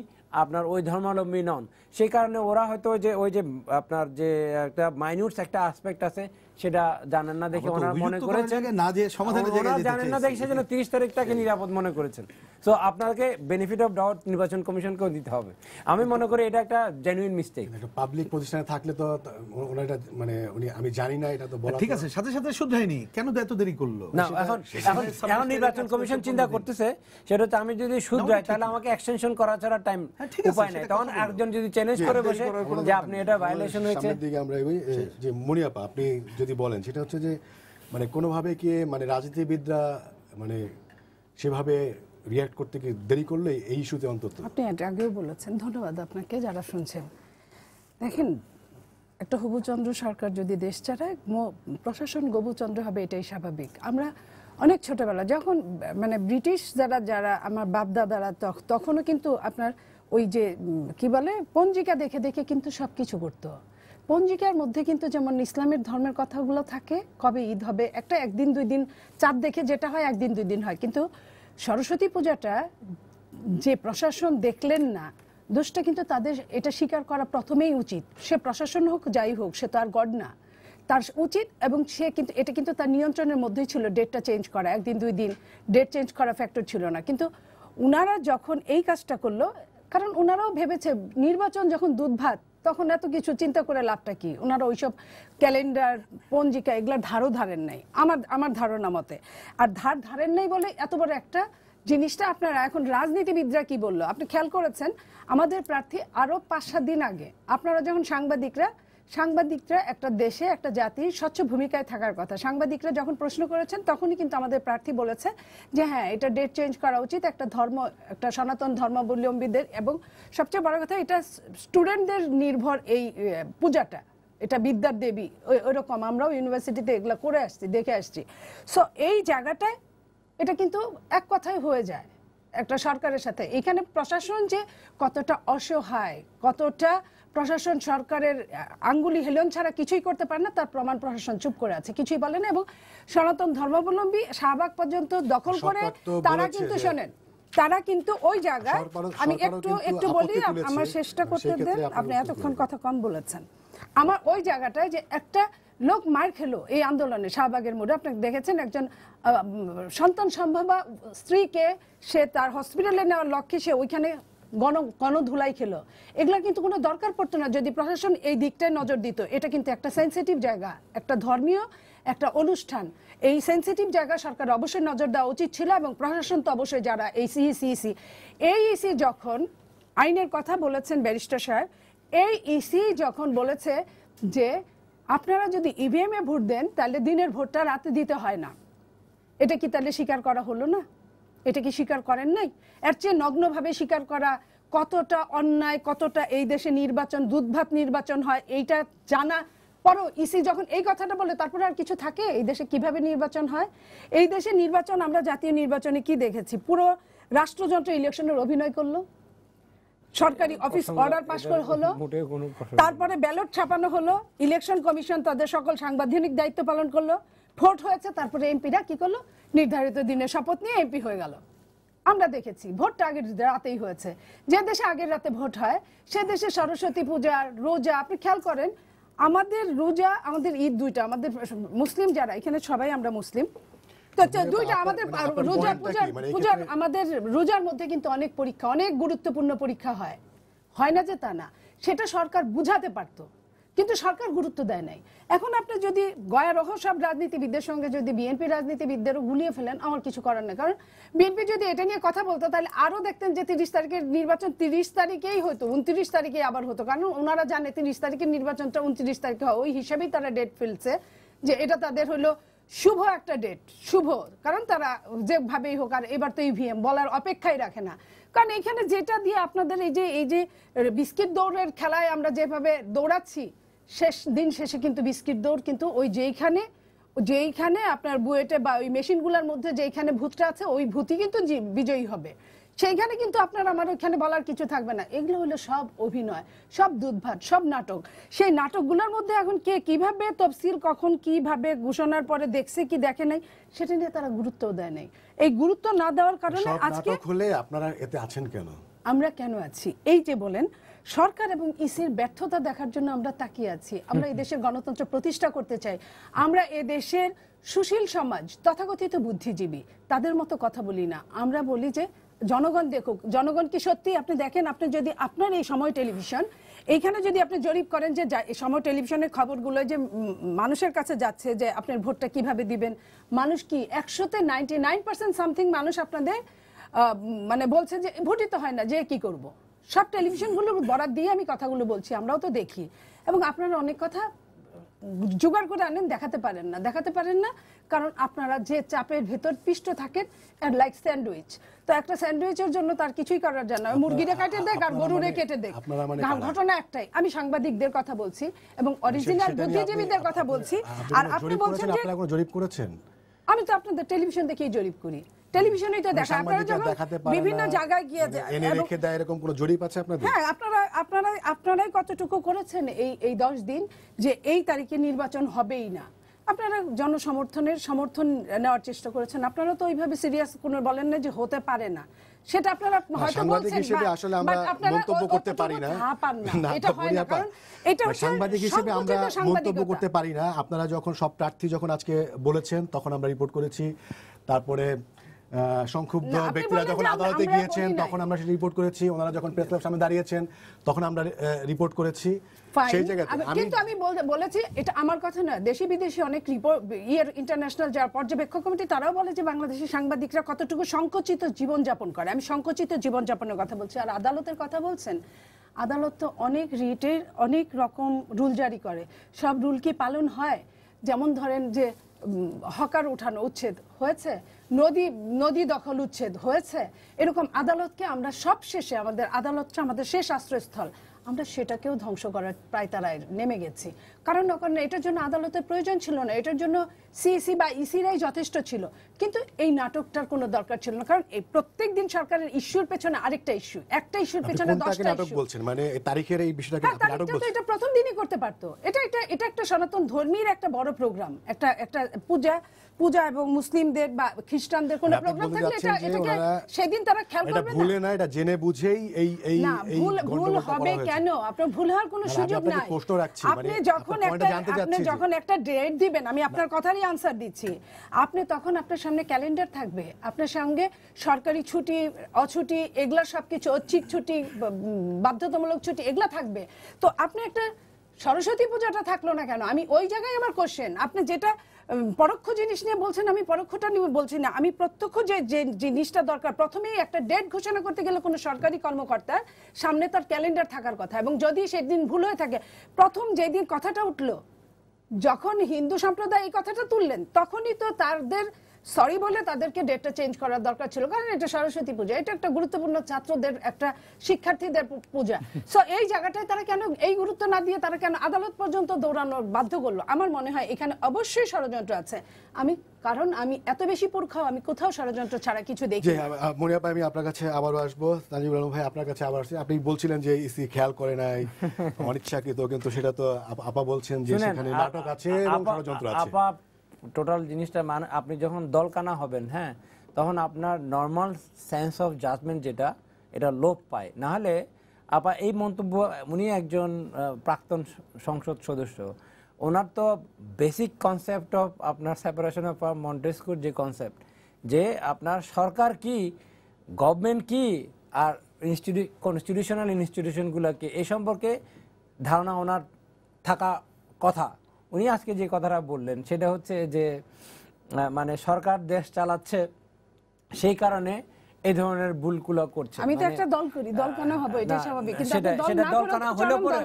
আপনার ওই ধর্মাবলম্বী নন সেই কারণে ওরা হয়তো যে ওই যে আপনার যে একটা মাইনিউটস একটা আসপেক্ট আছে সেটা জানেন না দেখে ওনারা মনে করেছেন না যে সমাধানের জায়গায় জানেন না দেখে সেজন্য 30 তারিখটাকে হ্যাঁ। নিরাপদ মনে করেছেন সো আপনাদেরকে বেনিফিট অফ ডাউট নির্বাচন কমিশনকে দিতে হবে আমি মনে করি এটা একটা জেনুইন মিস্টেক এটা পাবলিক পজিশনে থাকলে তো ওনার এটা মানে উনি আমি জানি না এটা তো বলা ঠিক আছে সাথে সাথে শুধরাইনি কেন এত দেরি করলো না এখন এখন নির্বাচন কমিশন চিন্তা করতেছে সেটা হচ্ছে আমি যদি শুধরাই তাহলে আমাকে এক্সটেনশন করা ছাড়া টাইম মানে মানে মানে দেখেন একটা হবুচন্দ্র সরকার যদি দেশ ছাড়ায় প্রশাসন গবুচন্দ্র হবে এটাই স্বাভাবিক আমরা অনেক ছোটবেলা যখন মানে ব্রিটিশ যারা যারা আমার বাপদাদারা তখনও কিন্তু আপনার ওই যে কি বলে পঞ্জিকা দেখে দেখে কিন্তু সব কিছু করতো পঞ্জিকার মধ্যে কিন্তু যেমন ইসলামের ধর্মের কথাগুলো থাকে কবে ঈদ হবে একটা একদিন দুই দিন চাঁদ দেখে যেটা হয় একদিন দুই দিন হয় কিন্তু সরস্বতী পূজাটা যে প্রশাসন দেখলেন না দোষটা কিন্তু তাদের এটা স্বীকার করা প্রথমেই উচিত সে প্রশাসন হোক যাই হোক সে তো আর গড না তার উচিত এবং সে কিন্তু এটা কিন্তু তার নিয়ন্ত্রণের মধ্যেই ছিল ডেটটা চেঞ্জ করা একদিন দুই দিন ডেট চেঞ্জ করা ফ্যাক্টর ছিল না কিন্তু উনারা যখন এই কাজটা করলো কারণ ওনারাও ভেবেছে নির্বাচন যখন দুধভাত তখন এত কিছু চিন্তা করে লাভটা কি ওনারা ওইসব ক্যালেন্ডার পঞ্জিকা এগুলো ধারও ধারেন নাই আমার আমার ধারণা মতে আর ধার ধারেন নাই বলে এত বড় একটা জিনিসটা আপনারা এখন রাজনীতিবিদরা কি বললো আপনি খেয়াল করেছেন আমাদের প্রার্থী আরও পাঁচ সাত দিন আগে আপনারা যখন সাংবাদিকরা সাংবাদিকরা একটা দেশে একটা জাতির স্বচ্ছ ভূমিকায় থাকার কথা সাংবাদিকরা যখন প্রশ্ন করেছেন তখনই কিন্তু আমাদের প্রার্থী বলেছে যে হ্যাঁ এটা ডেট চেঞ্জ করা উচিত একটা ধর্ম একটা সনাতন ধর্মাবলম্বীদের এবং সবচেয়ে বড় কথা এটা স্টুডেন্টদের নির্ভর এই পূজাটা এটা বিদ্যার দেবী ওই ওইরকম আমরাও ইউনিভার্সিটিতে এগুলো করে আসছি দেখে আসছি সো এই জায়গাটায় এটা কিন্তু এক কথায় হয়ে যায় একটা সরকারের সাথে এখানে প্রশাসন যে কতটা অসহায় কতটা প্রশাসন সরকারের আঙ্গুলি হেলন ছাড়া কিছুই করতে পারে না তার প্রমাণ প্রশাসন চুপ করে আছে কিছুই বলে না এবং সনাতন ধর্মাবলম্বী শাহবাগ পর্যন্ত দখল করে তারা কিন্তু শোনেন তারা কিন্তু ওই জায়গায় আমি একটু একটু বলি আমার চেষ্টা করতে দেন আপনি এতক্ষণ কথা কম বলেছেন আমার ওই জায়গাটায় যে একটা লোক মার খেলো এই আন্দোলনে শাহবাগের মোড়ে আপনি দেখেছেন একজন সন্তান সম্ভবা স্ত্রীকে সে তার হসপিটালে নেওয়ার লক্ষ্যে সে ওইখানে গণ গণধুলাই খেলো এগুলো কিন্তু কোনো দরকার পড়তো না যদি প্রশাসন এই দিকটায় নজর দিত এটা কিন্তু একটা সেন্সিটিভ জায়গা একটা ধর্মীয় একটা অনুষ্ঠান এই সেন্সিটিভ জায়গা সরকার অবশ্যই নজর দেওয়া উচিত ছিল এবং প্রশাসন তো অবশ্যই যারা এই সিইসিইসি e e এই ইসি e যখন আইনের কথা বলেছেন ব্যারিস্টার সাহেব এই ইসি যখন বলেছে যে আপনারা যদি ইভিএমে ভোট দেন তাহলে দিনের ভোটটা রাতে দিতে হয় না এটা কি তাহলে স্বীকার করা হলো না এটা কি স্বীকার করেন নাই এর চেয়ে নগ্নভাবে স্বীকার করা কতটা অন্যায় কতটা এই দেশে নির্বাচন দুধভাত নির্বাচন হয় এইটা জানা পরও ইসি e যখন এই কথাটা বলে তারপরে আর কিছু থাকে এই দেশে কিভাবে নির্বাচন হয় এই দেশে নির্বাচন আমরা জাতীয় নির্বাচনে কি দেখেছি পুরো রাষ্ট্রযন্ত্র ইলেকশনের অভিনয় করলো সরকারি অফিস অর্ডার পাস করে হলো তারপরে ব্যালট ছাপানো হলো ইলেকশন কমিশন তাদের সকল সাংবিধানিক দায়িত্ব পালন করলো ভোট হয়েছে তারপরে এমপিরা কি করলো নির্ধারিত দিনে শপথ নিয়ে এমপি হয়ে গেল আমরা দেখেছি ভোটটা আগের রাতেই হয়েছে যে দেশে আগের রাতে ভোট হয় সে দেশে সরস্বতী পূজা রোজা আপনি খেয়াল করেন আমাদের রোজা আমাদের ঈদ দুইটা আমাদের মুসলিম যারা এখানে সবাই আমরা মুসলিম মানে মানে মানে আমাদের রোজার মধ্যে কিন্তু অনেক পরীক্ষা অনেক গুরুত্বপূর্ণ পরীক্ষা হয় হয় না যে তা না সেটা সরকার বুঝাতে পারতো কিন্তু সরকার গুরুত্ব দেয় নাই এখন আপনি যদি গয়া রহ সব রাজনীতিবিদদের সঙ্গে যদি বিএনপি রাজনীতিবিদদেরও গুলিয়ে ফেলেন আমার কিছু করার নেই কারণ বিএনপি যদি এটা নিয়ে কথা বলতো তাহলে আরও দেখতেন যে তিরিশ তারিখের নির্বাচন তিরিশ তারিখেই হতো উনত্রিশ তারিখে আবার হতো কারণ ওনারা জানে তিরিশ তারিখের নির্বাচনটা উনত্রিশ তারিখে হয় ওই হিসাবেই তারা ডেট ফেলছে যে এটা তাদের হলো শুভ একটা ডেট শুভ কারণ তারা যেভাবেই হোক আর এবার তো ইভিএম e বলার অপেক্ষাই রাখে না কারণ এখানে যেটা দিয়ে আপনাদের এই যে এই যে বিস্কিট দৌড়ের খেলায় আমরা যেভাবে দৌড়াচ্ছি শেষ দিন শেষে কিন্তু বিস্কিট দৌড় কিন্তু ওই যেইখানে যেইখানে আপনার বুয়েটে বা ওই মেশিনগুলোর মধ্যে যেইখানে ভূতটা আছে ওই ভূতি কিন্তু বিজয়ী হবে সেইখানে কিন্তু আপনার আমার ওইখানে বলার কিছু থাকবে না এগুলো হলো সব অভিনয় সব দুধভাত সব নাটক সেই নাটকগুলোর মধ্যে এখন কে কিভাবে তফসিল কখন কিভাবে ঘোষণার পরে দেখছে কি দেখে নাই সেটা নিয়ে তারা গুরুত্ব দেয় নাই এই গুরুত্ব না দেওয়ার কারণে আজকে হলে আপনারা এতে আছেন কেন আমরা কেন আছি এই যে বলেন সরকার এবং ইসির ব্যর্থতা দেখার জন্য আমরা তাকিয়ে আছি আমরা দেশের গণতন্ত্র প্রতিষ্ঠা করতে চাই আমরা এদেশের সুশীল সমাজ তথাকথিত বুদ্ধিজীবী তাদের মতো কথা বলি না আমরা বলি যে জনগণ দেখুক জনগণ কি সত্যি আপনি দেখেন আপনি যদি আপনার এই সময় টেলিভিশন এইখানে যদি আপনি জরিপ করেন যে সময় টেলিভিশনের খবরগুলো যে মানুষের কাছে যাচ্ছে যে আপনার ভোটটা কিভাবে দিবেন মানুষ কি একশোতে নাইনটি নাইন পার্সেন্ট সামথিং মানুষ আপনাদের মানে বলছে যে ভোটিত হয় না যে কি করবো সব টেলিভিশনগুলোর বরাদ দিয়ে আমি কথাগুলো বলছি আমরাও তো দেখি এবং আপনারা অনেক কথা জোগাড় করে আনেন দেখাতে পারেন না দেখাতে পারেন না কারণ আপনারা যে চাপের ভেতর পিষ্ট থাকেন অ্যান্ড লাইক স্যান্ডউইচ তো একটা স্যান্ডউইচের জন্য তার কিছুই করার জন্য মুরগিটা কেটে দেখ আর গরুরে মানে- কেটে দেখ মানে ঘটনা একটাই আমি সাংবাদিকদের কথা বলছি এবং অরিজিনাল বুদ্ধিজীবীদের কথা বলছি আর আপনি বলছেন যে জরিপ করেছেন আমি তো আপনাদের টেলিভিশন দেখেই জরিপ করি টেলিভিশনেই তো মানে দেখা আপনারা বিভিন্ন জায়গায় গিয়ে মানে এনে রেখে দেয় এরকম কোনো জরিপ আছে আপনাদের হ্যাঁ আপনারা আপনারা আপনারাই কতটুকু করেছেন এই এই দশ দিন যে এই তারিখে নির্বাচন হবেই না আপনারা জনসমর্থনের সমর্থন নেওয়ার চেষ্টা করেছেন আপনারা তো ওইভাবে সিরিয়াস কোনো বলেন না যে হতে পারে না সেটা আপনারা হয়তো বলছেন আসলে আমরা মন্তব্য করতে পারি না এটা হয় না কারণ এটা সাংবাদিক হিসেবে আমরা মন্তব্য করতে পারি না আপনারা যখন সব প্রার্থী যখন আজকে বলেছেন তখন আমরা রিপোর্ট করেছি তারপরে সংক্ষুব্ধ ব্যক্তিরা যখন আদালতে গিয়েছেন তখন আমরা সেটা রিপোর্ট করেছি ওনারা যখন প্রেস ক্লাব সামনে দাঁড়িয়েছেন তখন আমরা রিপোর্ট করেছি কিন্তু আমি বলেছি এটা আমার কথা দেশি বিদেশি অনেক রিপোর্ট ইয়ের ইন্টারন্যাশনাল যারা পর্যবেক্ষক কমিটি তারাও বলে যে সাংবাদিকরা কতটুকু সংকুচিত জীবনযাপন করে আমি সংকুচিত জীবনযাপনের কথা বলছি আর আদালতের কথা বলছেন আদালত তো অনেক রিটের অনেক রকম রুল জারি করে সব রুল কি পালন হয় যেমন ধরেন যে হকার উঠানো উচ্ছেদ হয়েছে নদী নদী দখল উচ্ছেদ হয়েছে এরকম আদালতকে আমরা সব শেষে আমাদের আদালতটা আমাদের শেষ আশ্রয়স্থল আমরা সেটাকেও ধ্বংস করার প্রায় তারাই নেমে গেছি কারণ না কারণ এটার জন্য আদালতের প্রয়োজন ছিল না এটার জন্য সিএসি বা ইসিরাই যথেষ্ট ছিল কিন্তু এই নাটকটার কোনো দরকার ছিল না কারণ এই প্রত্যেক দিন সরকারের ইস্যুর পেছনে আরেকটা ইস্যু একটা ইস্যুর পেছনে মানে তারিখের এই বিষয়টাকে হ্যাঁ, এটা প্রথম দিনই করতে পারতো এটা এটা এটা একটা সনাতন ধর্মীর একটা বড় প্রোগ্রাম একটা একটা পূজা পূজা এবং মুসলিমদের বা খ্রিস্টানদের কোনো হ্যাঁ, প্রোগ্রাম থাকলে সেদিন তারা খেয়াল করবে না ভুলে না এটা জেনে বুঝেই এই এই এই ভুল হবে কেন আপনার ভুল হওয়ার কোনো সুযোগ নাই আপনি মানে যখন একটা আপনি যখন একটা ডেট দিবেন আমি আপনার কথারই আনসার দিচ্ছি আপনি তখন আপনার সামনে ক্যালেন্ডার থাকবে আপনার সঙ্গে সরকারি ছুটি অছুটি এগুলা সবকিছু ঐচ্ছিক ছুটি বাধ্যতামূলক ছুটি এগুলা থাকবে তো আপনি একটা সরস্বতী পূজাটা থাকলো না কেন আমি ওই জায়গায় আমার কোশ্চেন আপনি যেটা পরোক্ষ জিনিস নিয়ে বলছেন আমি পরোক্ষটা নিয়ে বলছি না আমি প্রত্যক্ষ যে যে জিনিসটা দরকার প্রথমেই একটা ডেট ঘোষণা করতে গেলে কোনো সরকারি কর্মকর্তার সামনে তার ক্যালেন্ডার থাকার কথা এবং যদি সেদিন ভুল হয়ে থাকে প্রথম যেদিন কথাটা উঠলো যখন হিন্দু সম্প্রদায় এই কথাটা তুললেন তখনই তো তাদের সরি বলে তাদেরকে ডেটটা চেঞ্জ করার দরকার ছিল কারণ এটা সরস্বতী পূজা এটা একটা গুরুত্বপূর্ণ ছাত্রদের একটা শিক্ষার্থীদের পূজা সো এই জায়গাটায় তারা কেন এই গুরুত্ব না দিয়ে তারা কেন আদালত পর্যন্ত দৌড়ানোর বাধ্য করলো আমার মনে হয় এখানে অবশ্যই ষড়যন্ত্র আছে আমি কারণ আমি এত বেশি পুরখাও আমি কোথাও ষড়যন্ত্র ছাড়া কিছু দেখি মনিয়া ভাই আমি আপনার কাছে আবারও আসবো তাজিবুল আলম ভাই আপনার কাছে আবার আসছি আপনি বলছিলেন যে ইসি খেয়াল করে নাই অনিচ্ছাকৃত কিন্তু সেটা তো আপা বলছেন যে সেখানে নাটক আছে এবং ষড়যন্ত্র আছে আপা টোটাল জিনিসটা মানে আপনি যখন দলকানা হবেন হ্যাঁ তখন আপনার নর্মাল সেন্স অফ জাজমেন্ট যেটা এটা লোপ পায় নাহলে আপা এই মন্তব্য উনি একজন প্রাক্তন সংসদ সদস্য ওনার তো বেসিক কনসেপ্ট অফ আপনার সেপারেশন অফ মন্টেস্কুর যে কনসেপ্ট যে আপনার সরকার কি গভর্নমেন্ট কি আর ইনস্টিটিউ কনস্টিটিউশনাল ইনস্টিটিউশনগুলোকে এ সম্পর্কে ধারণা ওনার থাকা কথা উনি আজকে যে কথাটা বললেন সেটা হচ্ছে যে মানে সরকার দেশ চালাচ্ছে সেই কারণে এই ধরনের ভুলগুলো করছে আমি তো মানে একটা দল করি দল দলকানা হবে এটা স্বাভাবিক কিন্তু সেটা দল দলকানা হলো পরে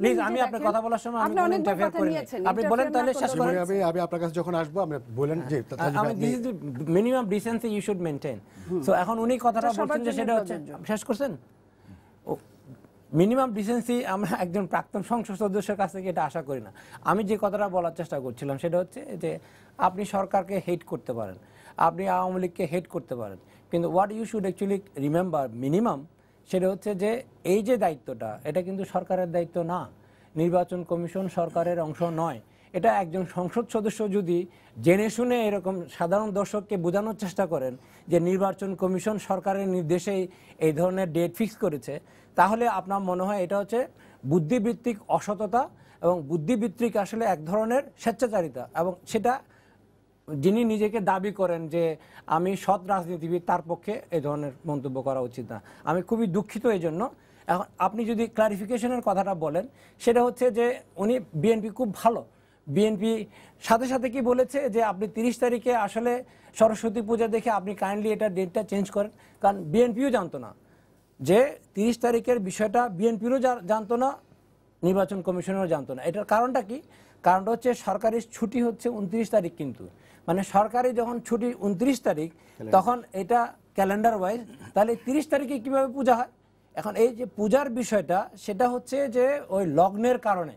প্লিজ আমি আপনার কথা বলার সময় আমি অনেক ইন্টারফেয়ার করি আপনি বলেন তাহলে শেষ করেন আমি আমি আপনার কাছে যখন আসব আমি বলেন যে আমি this is minimum decency you should maintain so এখন উনি কথাটা বলছেন যে সেটা হচ্ছে শেষ করছেন মিনিমাম ডিসেন্সি আমরা একজন প্রাক্তন সংসদ সদস্যের কাছ থেকে এটা আশা করি না আমি যে কথাটা বলার চেষ্টা করছিলাম সেটা হচ্ছে যে আপনি সরকারকে হেট করতে পারেন আপনি আওয়ামী লীগকে হেট করতে পারেন কিন্তু what you should actually remember minimum সেটা হচ্ছে যে এই যে দায়িত্বটা এটা কিন্তু সরকারের দায়িত্ব না নির্বাচন কমিশন সরকারের অংশ নয় এটা একজন সংসদ সদস্য যদি জেনে শুনে এরকম সাধারণ দর্শককে বোঝানোর চেষ্টা করেন যে নির্বাচন কমিশন সরকারের নির্দেশেই এই ধরনের ডেট ফিক্স করেছে তাহলে আপনার মনে হয় এটা হচ্ছে বুদ্ধিবৃত্তিক অসততা এবং বুদ্ধিবৃত্তিক আসলে এক ধরনের স্বেচ্ছাচারিতা এবং সেটা যিনি নিজেকে দাবি করেন যে আমি সৎ রাজনীতিবিদ তার পক্ষে এই ধরনের মন্তব্য করা উচিত না আমি খুবই দুঃখিত এই জন্য এখন আপনি যদি ক্লারিফিকেশনের কথাটা বলেন সেটা হচ্ছে যে উনি বিএনপি খুব ভালো বিএনপি সাথে সাথে কি বলেছে যে আপনি তিরিশ তারিখে আসলে সরস্বতী পূজা দেখে আপনি কাইন্ডলি এটা ডেটটা চেঞ্জ করেন কারণ বিএনপিও জানতো না যে তিরিশ তারিখের বিষয়টা বিএনপিরও জানতো না নির্বাচন কমিশনেরও জানতো না এটার কারণটা কি কারণটা হচ্ছে সরকারি ছুটি হচ্ছে উনত্রিশ তারিখ কিন্তু মানে সরকারি যখন ছুটি উনত্রিশ তারিখ তখন এটা ক্যালেন্ডার ওয়াইজ তাহলে তিরিশ তারিখে কিভাবে পূজা হয় এখন এই যে পূজার বিষয়টা সেটা হচ্ছে যে ওই লগ্নের কারণে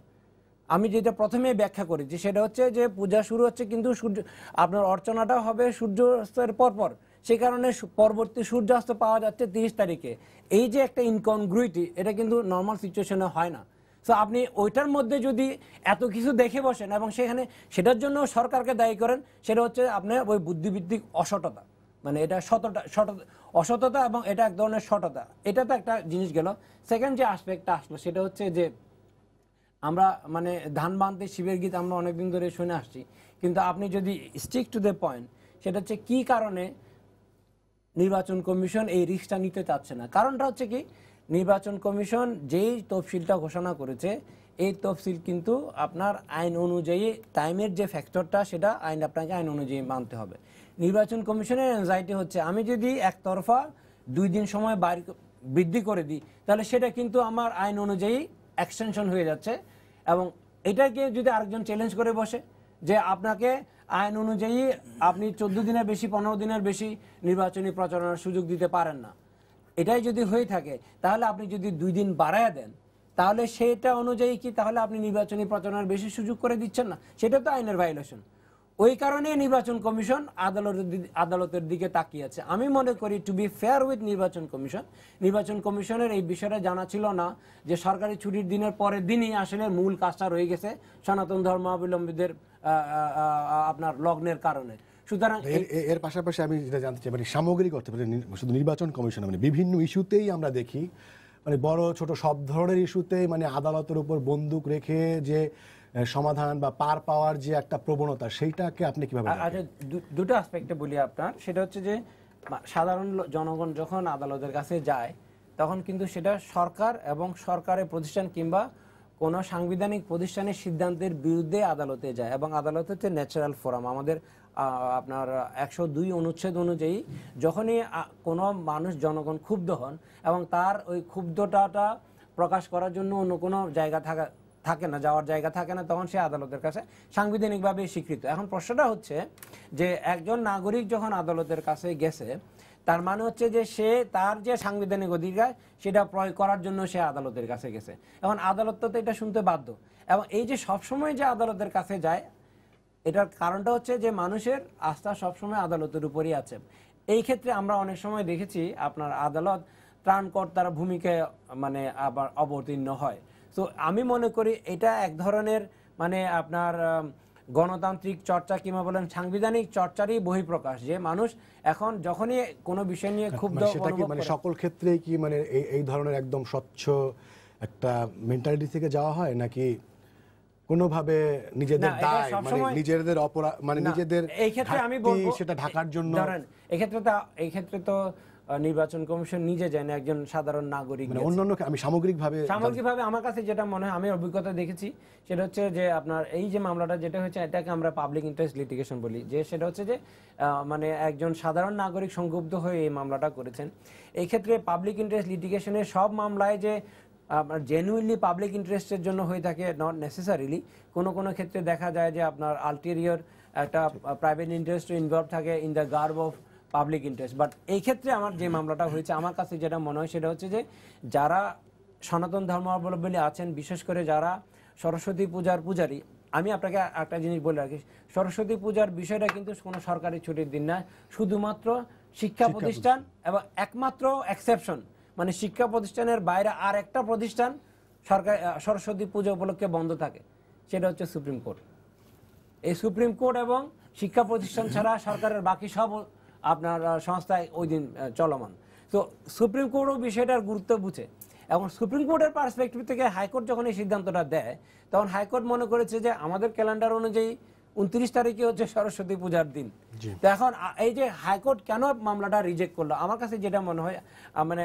আমি যেটা প্রথমে ব্যাখ্যা করেছি সেটা হচ্ছে যে পূজা শুরু হচ্ছে কিন্তু সূর্য আপনার অর্চনাটা হবে সূর্যাস্তের পরপর সে কারণে পরবর্তী সূর্যাস্ত পাওয়া যাচ্ছে তিরিশ তারিখে এই যে একটা ইনকনগ্রুইটি এটা কিন্তু নর্মাল সিচুয়েশনে হয় না তো আপনি ওইটার মধ্যে যদি এত কিছু দেখে বসেন এবং সেখানে সেটার জন্য সরকারকে দায়ী করেন সেটা হচ্ছে আপনার ওই বুদ্ধিবৃত্তিক অসততা মানে এটা সততা সত অসততা এবং এটা এক ধরনের সততা এটা তো একটা জিনিস গেল সেকেন্ড যে আসপেক্টটা আসলো সেটা হচ্ছে যে আমরা মানে ধান বাঁধতে শিবের গীত আমরা অনেকদিন ধরে শুনে আসছি কিন্তু আপনি যদি স্টিক টু দ্য পয়েন্ট সেটা হচ্ছে কী কারণে নির্বাচন কমিশন এই রিক্সটা নিতে চাচ্ছে না কারণটা হচ্ছে কি নির্বাচন কমিশন যেই তফসিলটা ঘোষণা করেছে এই তফসিল কিন্তু আপনার আইন অনুযায়ী টাইমের যে ফ্যাক্টরটা সেটা আইন আপনাকে আইন অনুযায়ী মানতে হবে নির্বাচন কমিশনের অ্যাংজাইটি হচ্ছে আমি যদি একতরফা দুই দিন সময় বাড়ি বৃদ্ধি করে দিই তাহলে সেটা কিন্তু আমার আইন অনুযায়ী এক্সটেনশন হয়ে যাচ্ছে এবং এটাকে যদি আরেকজন চ্যালেঞ্জ করে বসে যে আপনাকে আইন অনুযায়ী আপনি চোদ্দ দিনের বেশি পনেরো দিনের বেশি নির্বাচনী প্রচারণার সুযোগ দিতে পারেন না এটাই যদি হয়ে থাকে তাহলে আপনি যদি দুই দিন বাড়ায় দেন তাহলে সেটা অনুযায়ী কি তাহলে আপনি নির্বাচনী প্রচারণার বেশি সুযোগ করে দিচ্ছেন না সেটা তো আইনের ভায়োলেশন ওই কারণে নির্বাচন কমিশন আদালতের আদালতের দিকে তাকিয়েছে আমি মনে করি টু বি ফেয়ার উইথ নির্বাচন কমিশন নির্বাচন কমিশনের এই বিষয়টা জানা ছিল না যে সরকারি ছুটির দিনের পরের দিনই আসলে মূল কাজটা রয়ে গেছে সনাতন ধর্মাবলম্বীদের আপনার লগ্নের কারণে সুতরাং এর পাশাপাশি আমি যেটা জানতে চাই মানে সামগ্রিক অর্থে মানে শুধু নির্বাচন কমিশন মানে বিভিন্ন ইস্যুতেই আমরা দেখি মানে বড় ছোট সব ধরনের ইস্যুতে মানে আদালতের উপর বন্দুক রেখে যে সমাধান বা পার পাওয়ার যে একটা প্রবণতা সেইটাকে আপনি কিভাবে আচ্ছা দুটো আসপেক্টে বলি আপনার সেটা হচ্ছে যে সাধারণ জনগণ যখন আদালতের কাছে যায় তখন কিন্তু সেটা সরকার এবং সরকারের প্রতিষ্ঠান কিংবা কোনো সাংবিধানিক প্রতিষ্ঠানের সিদ্ধান্তের বিরুদ্ধে আদালতে যায় এবং আদালত হচ্ছে ন্যাচারাল ফোরাম আমাদের আপনার একশো দুই অনুচ্ছেদ অনুযায়ী যখনই কোনো মানুষ জনগণ ক্ষুব্ধ হন এবং তার ওই ক্ষুব্ধটা প্রকাশ করার জন্য অন্য কোনো জায়গা থাকা থাকে না যাওয়ার জায়গা থাকে না তখন সে আদালতের কাছে সাংবিধানিকভাবে স্বীকৃত এখন প্রশ্নটা হচ্ছে যে একজন নাগরিক যখন আদালতের কাছে গেছে তার মানে হচ্ছে যে সে তার যে সাংবিধানিক অধিকার সেটা প্রয়োগ করার জন্য সে আদালতের কাছে গেছে এখন আদালত তো এটা শুনতে বাধ্য এবং এই যে সবসময় যে আদালতের কাছে যায় এটার কারণটা হচ্ছে যে মানুষের আস্থা সবসময় আদালতের উপরই আছে এই ক্ষেত্রে আমরা অনেক সময় দেখেছি আপনার আদালত ত্রাণকর্তার ভূমিকায় মানে আবার অবতীর্ণ হয় তো আমি মনে করি এটা এক ধরনের মানে আপনার গণতান্ত্রিক চর্চা কিংবা বলেন সাংবিধানিক চর্চারই বহিঃপ্রকাশ যে মানুষ এখন যখনই কোনো বিষয় নিয়ে খুব মানে, মানে সকল ক্ষেত্রে কি মানে এই ধরনের একদম স্বচ্ছ একটা মেন্টালিটি থেকে যাওয়া হয় নাকি কোনোভাবে নিজেদের দায় মানে নিজেদের অপরাধ মানে নিজেদের এই ক্ষেত্রে আমি বলবো সেটা ঢাকার জন্য এই ক্ষেত্রে তো এই ক্ষেত্রে তো নির্বাচন কমিশন নিজে জানে একজন সাধারণ নাগরিক মানে অন্যান্য আমি সামগ্রিকভাবে সামগ্রিকভাবে আমার কাছে যেটা মনে হয় আমি অভিজ্ঞতা দেখেছি সেটা হচ্ছে যে আপনার এই যে মামলাটা যেটা হয়েছে এটাকে আমরা পাবলিক ইন্টারেস্ট লিটিগেশন বলি যে সেটা হচ্ছে যে মানে একজন সাধারণ নাগরিক সংক্ষুব্ধ হয়ে এই মামলাটা করেছেন এই ক্ষেত্রে পাবলিক ইন্টারেস্ট লিটিগেশনের সব মামলায় যে আপনার জেনুইনলি পাবলিক ইন্টারেস্টের জন্য হয়ে থাকে নট নেসেসারিলি কোনো কোনো ক্ষেত্রে দেখা যায় যে আপনার আলটেরিয়র একটা প্রাইভেট ইন্টারেস্ট ইনভলভ থাকে in the garb of public interest but এই ক্ষেত্রে আমার যে মামলাটা হয়েছে আমার কাছে যেটা মনে হয় সেটা হচ্ছে যে যারা সনাতন ধর্মাবলম্বী আছেন বিশেষ করে যারা সরস্বতী পূজার পূজারী আমি আপনাকে একটা জিনিস বলে রাখি সরস্বতী পূজার বিষয়টা কিন্তু কোনো সরকারি ছুটির দিন না শুধুমাত্র শিক্ষা প্রতিষ্ঠান এবং একমাত্র এক্সেপশন মানে শিক্ষা প্রতিষ্ঠানের বাইরে আর একটা প্রতিষ্ঠান সরকার সরস্বতী পূজা উপলক্ষে বন্ধ থাকে সেটা হচ্ছে সুপ্রিম কোর্ট এই সুপ্রিম কোর্ট এবং শিক্ষা প্রতিষ্ঠান ছাড়া সরকারের বাকি সব আপনার সংস্থায় ওই দিন চলমান তো সুপ্রিম কোর্টও বিষয়টার গুরুত্ব বুঝে এবং সুপ্রিম কোর্টের পার্সপেক্টিভ থেকে হাইকোর্ট যখন এই সিদ্ধান্তটা দেয় তখন হাইকোর্ট মনে করেছে যে আমাদের ক্যালেন্ডার অনুযায়ী উনত্রিশ তারিখে হচ্ছে সরস্বতী পূজার দিন তো এখন এই যে হাইকোর্ট কেন মামলাটা রিজেক্ট করলো আমার কাছে যেটা মনে হয় মানে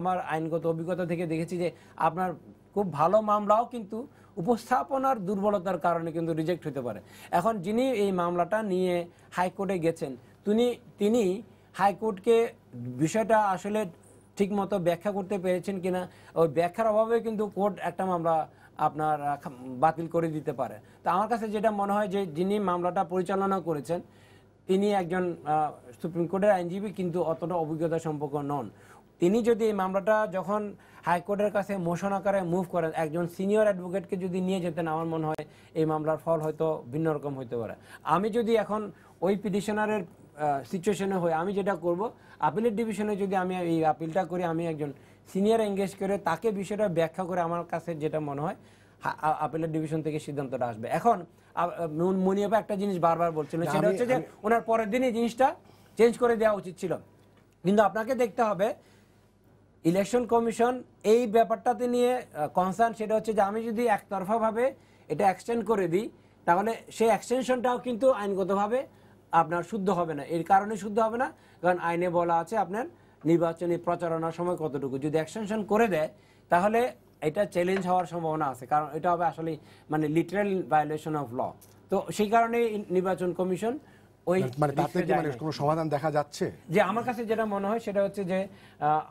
আমার আইনগত অভিজ্ঞতা থেকে দেখেছি যে আপনার খুব ভালো মামলাও কিন্তু উপস্থাপনার দুর্বলতার কারণে কিন্তু রিজেক্ট হতে পারে এখন যিনি এই মামলাটা নিয়ে হাইকোর্টে গেছেন তিনি তিনি হাইকোর্টকে বিষয়টা আসলে ঠিকমতো ব্যাখ্যা করতে পেরেছেন কিনা ওই ব্যাখ্যার অভাবে কিন্তু কোর্ট একটা মামলা আপনার বাতিল করে দিতে পারে তো আমার কাছে যেটা মনে হয় যে যিনি মামলাটা পরিচালনা করেছেন তিনি একজন সুপ্রিম কোর্টের আইনজীবী কিন্তু অতটা অভিজ্ঞতা সম্পর্ক নন তিনি যদি এই মামলাটা যখন হাইকোর্টের কাছে মোশন আকারে মুভ করেন একজন সিনিয়র অ্যাডভোকেটকে যদি নিয়ে যেতেন আমার মনে হয় এই মামলার ফল হয়তো ভিন্ন রকম হতে পারে আমি যদি এখন ওই পিটিশনারের সিচুয়েশনে হয়ে আমি যেটা করব আপিলের ডিভিশনে যদি আমি এই আপিলটা করে আমি একজন সিনিয়র এঙ্গেজ করে তাকে বিষয়টা ব্যাখ্যা করে আমার কাছে যেটা মনে হয় আপিলের ডিভিশন থেকে সিদ্ধান্তটা আসবে এখন মনিয়াপা একটা জিনিস বারবার বলছিল সেটা হচ্ছে যে ওনার পরের দিনই জিনিসটা চেঞ্জ করে দেওয়া উচিত ছিল কিন্তু আপনাকে দেখতে হবে ইলেকশন কমিশন এই ব্যাপারটাতে নিয়ে কনসার্ন সেটা হচ্ছে যে আমি যদি একতরফাভাবে এটা এক্সটেন্ড করে দিই তাহলে সেই এক্সটেনশনটাও কিন্তু আইনগতভাবে আপনার শুদ্ধ হবে না এর কারণে শুদ্ধ হবে না কারণ আইনে বলা আছে আপনার নির্বাচনী প্রচারণার সময় কতটুকু যদি এক্সটেনশন করে দেয় তাহলে এটা চ্যালেঞ্জ হওয়ার সম্ভাবনা আছে কারণ এটা হবে আসলে মানে লিটারেল ভায়োলেশন অফ ল তো সেই কারণে নির্বাচন কমিশন ওই মানে- মানে মানে কোনো সমাধান দেখা যাচ্ছে যে আমার কাছে যেটা মনে হয় সেটা হচ্ছে যে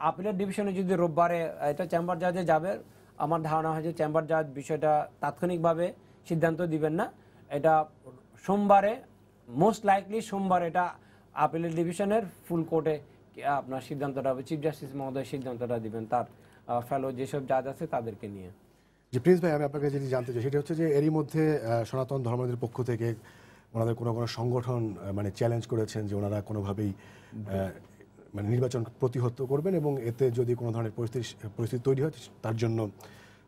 আপিলের ডিভিশনে যদি রোববারে এটা চেম্বার জাজে যাবে আমার ধারণা হয় যে চেম্বার জাজ বিষয়টা তাৎক্ষণিকভাবে সিদ্ধান্ত দিবেন না এটা সোমবারে মোস্ট লাইকলি সোমবার এটা আপিলের ডিভিশনের ফুল কোর্টে আপনার সিদ্ধান্তটা হবে চিফ জাস্টিস মহোদয় সিদ্ধান্তটা দিবেন তার ফেলো যেসব জাজ আছে তাদেরকে নিয়ে যে প্রিন্স ভাই আমি আপনাকে যেটি জানতে চাই সেটি হচ্ছে যে এরই মধ্যে সনাতন ধর্মদের পক্ষ থেকে ওনাদের কোনো কোনো সংগঠন মানে চ্যালেঞ্জ করেছেন যে ওনারা কোনোভাবেই মানে নির্বাচন প্রতিহত করবেন এবং এতে যদি কোনো ধরনের পরিস্থিতি পরিস্থিতি তৈরি হয় তার জন্য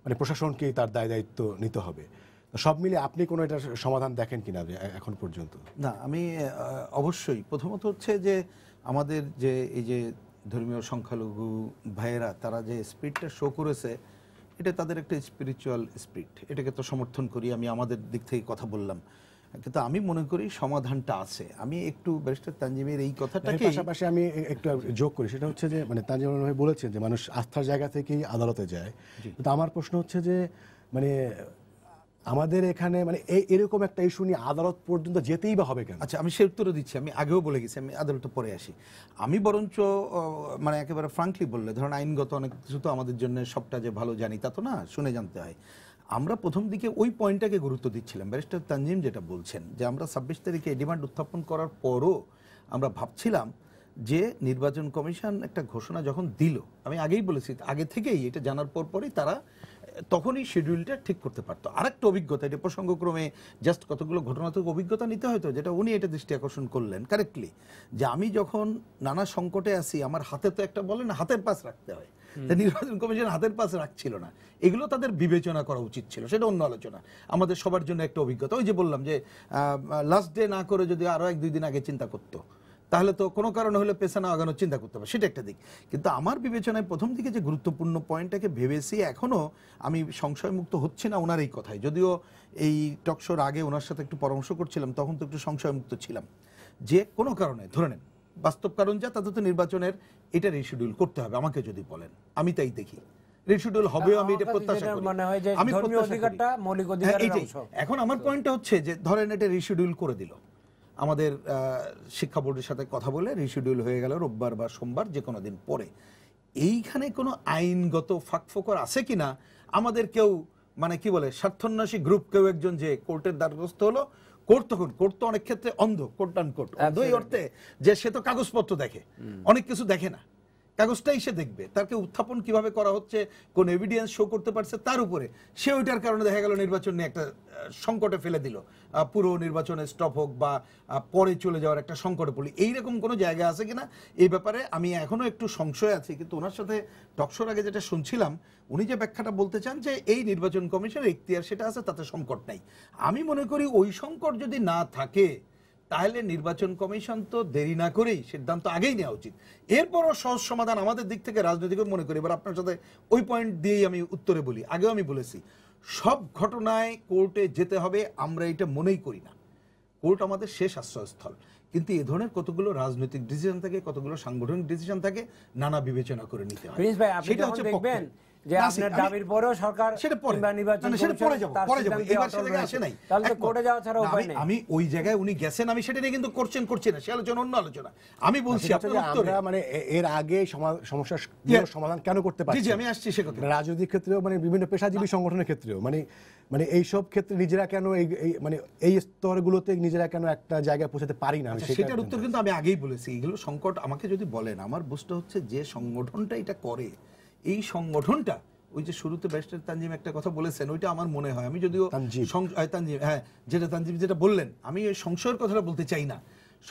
মানে প্রশাসনকেই তার দায় দায়িত্ব নিতে হবে সব মিলে আপনি কোনো এটা সমাধান দেখেন কিনা এখন পর্যন্ত না আমি অবশ্যই প্রথমত হচ্ছে যে আমাদের যে এই যে ধর্মীয় সংখ্যালঘু ভাইয়েরা তারা যে স্পিডটা শো করেছে এটা তাদের একটা স্পিরিচুয়াল স্পিড এটাকে তো সমর্থন করি আমি আমাদের দিক থেকে কথা বললাম কিন্তু আমি মনে করি সমাধানটা আছে আমি একটু ব্যারিস্টার তানজিমের এই কথাটাকে পাশাপাশি আমি একটু যোগ করি সেটা হচ্ছে যে মানে তানজিম বলেছেন যে মানুষ আস্থার জায়গা থেকেই আদালতে যায় কিন্তু আমার প্রশ্ন হচ্ছে যে মানে আমাদের এখানে মানে এরকম একটা ইস্যু নিয়ে আদালত পর্যন্ত যেতেই বা হবে কেন আচ্ছা আমি সে উত্তর দিচ্ছি আমি আগেও বলে গেছি আমি আদালতে পরে আসি আমি বরঞ্চ মানে একেবারে ফ্রাঙ্কলি বললে ধরেন আইনগত অনেক কিছু তো আমাদের জন্য সবটা যে ভালো জানি তা তো না শুনে জানতে হয় আমরা প্রথম দিকে ওই পয়েন্টটাকে গুরুত্ব দিচ্ছিলাম ব্যারিস্টার তানজিম যেটা বলছেন যে আমরা ছাব্বিশ তারিখে ডিমান্ড উত্থাপন করার পরও আমরা ভাবছিলাম যে নির্বাচন কমিশন একটা ঘোষণা যখন দিল আমি আগেই বলেছি আগে থেকেই এটা জানার পর পরই তারা তখনই শিডিউলটা ঠিক করতে পারতো আরেকটা অভিজ্ঞতা এটা প্রসঙ্গক্রমে জাস্ট কতগুলো ঘটনা থেকে অভিজ্ঞতা নিতে হয়তো যেটা উনি এটা দৃষ্টি আকর্ষণ করলেন কারেক্টলি যে আমি যখন নানা সংকটে আসি আমার হাতে তো একটা বলেন হাতের পাশ রাখতে হয় নির্বাচন কমিশন হাতের পাশে রাখছিল না এগুলো তাদের বিবেচনা করা উচিত ছিল সেটা অন্য আলোচনা আমাদের সবার জন্য একটা অভিজ্ঞতা ওই যে বললাম যে লাস্ট ডে না করে যদি আরো এক দুই দিন আগে চিন্তা করতো তাহলে তো কোনো কারণে হলে পেশা না আগানোর চিন্তা করতে হবে সেটা একটা দিক কিন্তু আমার বিবেচনায় প্রথম দিকে যে গুরুত্বপূর্ণ পয়েন্টটাকে ভেবেছি এখনও আমি সংশয়মুক্ত হচ্ছি না ওনার এই কথায় যদিও এই টকশোর আগে ওনার সাথে একটু পরামর্শ করছিলাম তখন তো একটু সংশয়মুক্ত ছিলাম যে কোনো কারণে ধরে নেন বাস্তব কারণ যা তাতে তো নির্বাচনের এটা রিশিডিউল করতে হবে আমাকে যদি বলেন আমি তাই দেখি রিশিডিউল হবে আমি এটা প্রত্যাশা করি মনে হয় যে আমি অধিকারটা মৌলিক হ্যাঁ, এখন আমার পয়েন্টটা হচ্ছে যে ধরেন এটা রিশিডিউল করে দিল আমাদের শিক্ষা বোর্ডের সাথে কথা বলে রিশিডিউল হয়ে গেল রোববার বা সোমবার যে কোনো দিন পরে এইখানে কোনো আইনগত ফাঁকফোকর আছে কি না আমাদের কেউ মানে কি বলে স্বার্থন্যাসী গ্রুপ কেউ একজন যে কোর্টের দ্বারগ্রস্ত হলো কোর্ট তখন কোর্ট তো অনেক ক্ষেত্রে অন্ধ কোর্ট আন কোর্ট অন্ধ এই অর্থে যে সে তো কাগজপত্র দেখে অনেক কিছু দেখে না কাগজটাই সে দেখবে তাকে উত্থাপন কিভাবে করা হচ্ছে কোন এভিডেন্স শো করতে পারছে তার উপরে সে ওইটার কারণে দেখা গেল নির্বাচন নিয়ে একটা সংকটে ফেলে দিল পুরো নির্বাচনে স্টপ হোক বা পরে চলে যাওয়ার একটা সংকটে পড়ল এইরকম কোনো জায়গা আছে কিনা এই ব্যাপারে আমি এখনও একটু সংশয় আছি কিন্তু ওনার সাথে টকশোর আগে যেটা শুনছিলাম উনি যে ব্যাখ্যাটা বলতে চান যে এই নির্বাচন কমিশনের ইখতিয়ার সেটা আছে তাতে সংকট নাই আমি মনে করি ওই সংকট যদি না থাকে তাহলে নির্বাচন কমিশন তো দেরি না করেই সিদ্ধান্ত আগেই নেওয়া উচিত এরপরও সহজ সমাধান আমাদের দিক থেকে রাজনৈতিক মনে করি এবার আপনার সাথে ওই পয়েন্ট দিয়েই আমি উত্তরে বলি আগেও আমি বলেছি সব ঘটনায় কোর্টে যেতে হবে আমরা এটা মনেই করি না কোর্ট আমাদের শেষ আশ্রয়স্থল কিন্তু এ ধরনের কতগুলো রাজনৈতিক ডিসিশন থাকে কতগুলো সাংগঠনিক ডিসিশন থাকে নানা বিবেচনা করে নিতে হবে সেটা হচ্ছে যে আপনার দাবির পরেও সরকার আমি ওই জায়গায় উনি গেছেন আমি সেটা নিয়ে কিন্তু করছেন করছি না সে আলোচনা অন্য আলোচনা আমি বলছি মানে এর আগে সমাধান কেন করতে আমি আসছি সে কথা মানে রাজনৈতিক ক্ষেত্রেও মানে বিভিন্ন পেশাজীবী সংগঠনের ক্ষেত্রেও মানে মানে এইসব ক্ষেত্রে নিজেরা কেন এই মানে এই স্তরগুলোতে নিজেরা কেন একটা জায়গায় পৌঁছাতে পারি না আচ্ছা, সেটার উত্তর কিন্তু আমি আগেই বলেছি এগুলো সংকট আমাকে যদি বলেন আমার বুঝতে হচ্ছে যে সংগঠনটা এটা করে এই সংগঠনটা ওই যে শুরুতে ব্যারিস্টার তানজিম একটা কথা বলেছেন ওইটা আমার মনে হয় আমি যদিও তানজিম হ্যাঁ যেটা তানজিম যেটা বললেন আমি ওই সংশয়ের কথাটা বলতে চাই না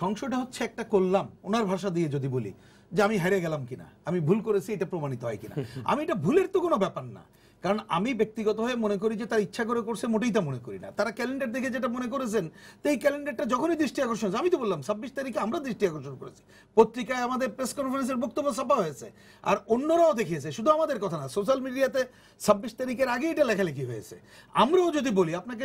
সংশয়টা হচ্ছে একটা করলাম ওনার ভাষা দিয়ে যদি বলি যে আমি হেরে গেলাম কিনা আমি ভুল করেছি এটা প্রমাণিত হয় কিনা আমি এটা ভুলের তো কোনো ব্যাপার না কারণ আমি ব্যক্তিগতভাবে মনে করি যে তার ইচ্ছা করে করছে মোটেই তা মনে করি না তারা ক্যালেন্ডার দেখে যেটা মনে করেছেন তো এই ক্যালেন্ডারটা যখনই দৃষ্টি আকর্ষণ আমি তো বললাম ছাব্বিশ তারিখে আমরা দৃষ্টি আকর্ষণ করেছি পত্রিকায় আমাদের প্রেস কনফারেন্সের বক্তব্য ছাপা হয়েছে আর অন্যরাও দেখিয়েছে শুধু আমাদের কথা না সোশ্যাল মিডিয়াতে ছাব্বিশ তারিখের আগেই এটা লেখালেখি হয়েছে আমরাও যদি বলি আপনাকে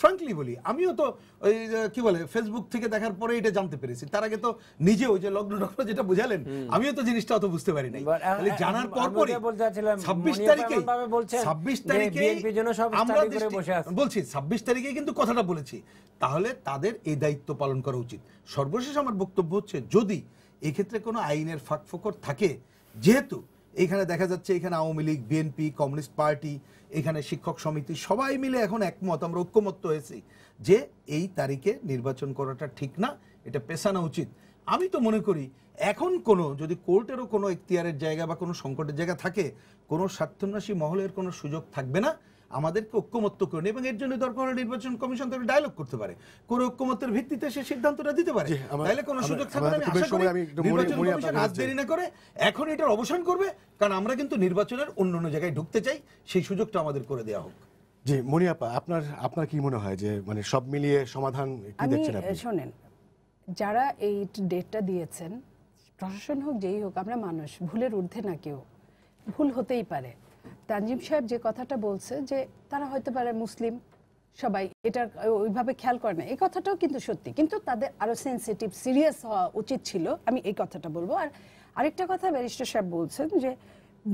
ফ্রাঙ্কলি বলি আমিও তো ওই কি বলে ফেসবুক থেকে দেখার পরে এটা জানতে পেরেছি তার আগে তো নিজে ওই যে লগ্ন লগ্ন যেটা বুঝালেন আমিও তো জিনিসটা অত বুঝতে পারি নাই জানার পর পরপরই ছাব্বিশ তারিখে তাহলে তাদের এই দায়িত্ব পালন করা উচিত সর্বশেষ আমার বক্তব্য হচ্ছে যদি কোনো আইনের থাকে যেহেতু এখানে দেখা যাচ্ছে এখানে Awami League BNP communist party এখানে শিক্ষক সমিতি সবাই মিলে এখন একমত আমরা ঐক্যমত্য হয়েছি যে এই তারিখে নির্বাচন করাটা ঠিক না এটা পেছানো উচিত আমি তো মনে করি এখন কোনো যদি কোর্টেরও কোনো এখতিয়ারের জায়গা বা কোনো সংকটের জায়গা থাকে কোনো স্বার্থন্যাসী মহলের কোনো সুযোগ থাকবে না আমাদেরকে ঐক্যমত্য করে এবং এর জন্য দরকার হলে নির্বাচন কমিশন তাদের ডায়লগ করতে পারে কোনো ঐক্যমত্যের ভিত্তিতে সে সিদ্ধান্তটা দিতে পারে হ্যাঁ, তাহলে কোনো সুযোগ থাকবে আজ দেরি না করে এখন এটার অবসান করবে কারণ আমরা কিন্তু নির্বাচনের অন্য অন্য জায়গায় ঢুকতে চাই সেই সুযোগটা আমাদের করে দেওয়া হোক জি মনিয়াপা আপনার আপনার কি মনে হয় যে মানে সব মিলিয়ে সমাধান কি দেখছেন আপনি শুনেন যারা এই ডেটটা দিয়েছেন প্রশাসন হোক যেই হোক আমরা মানুষ ভুলের ঊর্ধ্বে না কেউ ভুল হতেই পারে তানজিম সাহেব যে কথাটা বলছে যে তারা হয়তো পারে মুসলিম সবাই এটার ওইভাবে খেয়াল করে না এই কথাটাও কিন্তু সত্যি কিন্তু তাদের আরও সেন্সিটিভ সিরিয়াস হওয়া উচিত ছিল আমি এই কথাটা বলবো আর আরেকটা কথা ব্যারিস্টার সাহেব বলছেন যে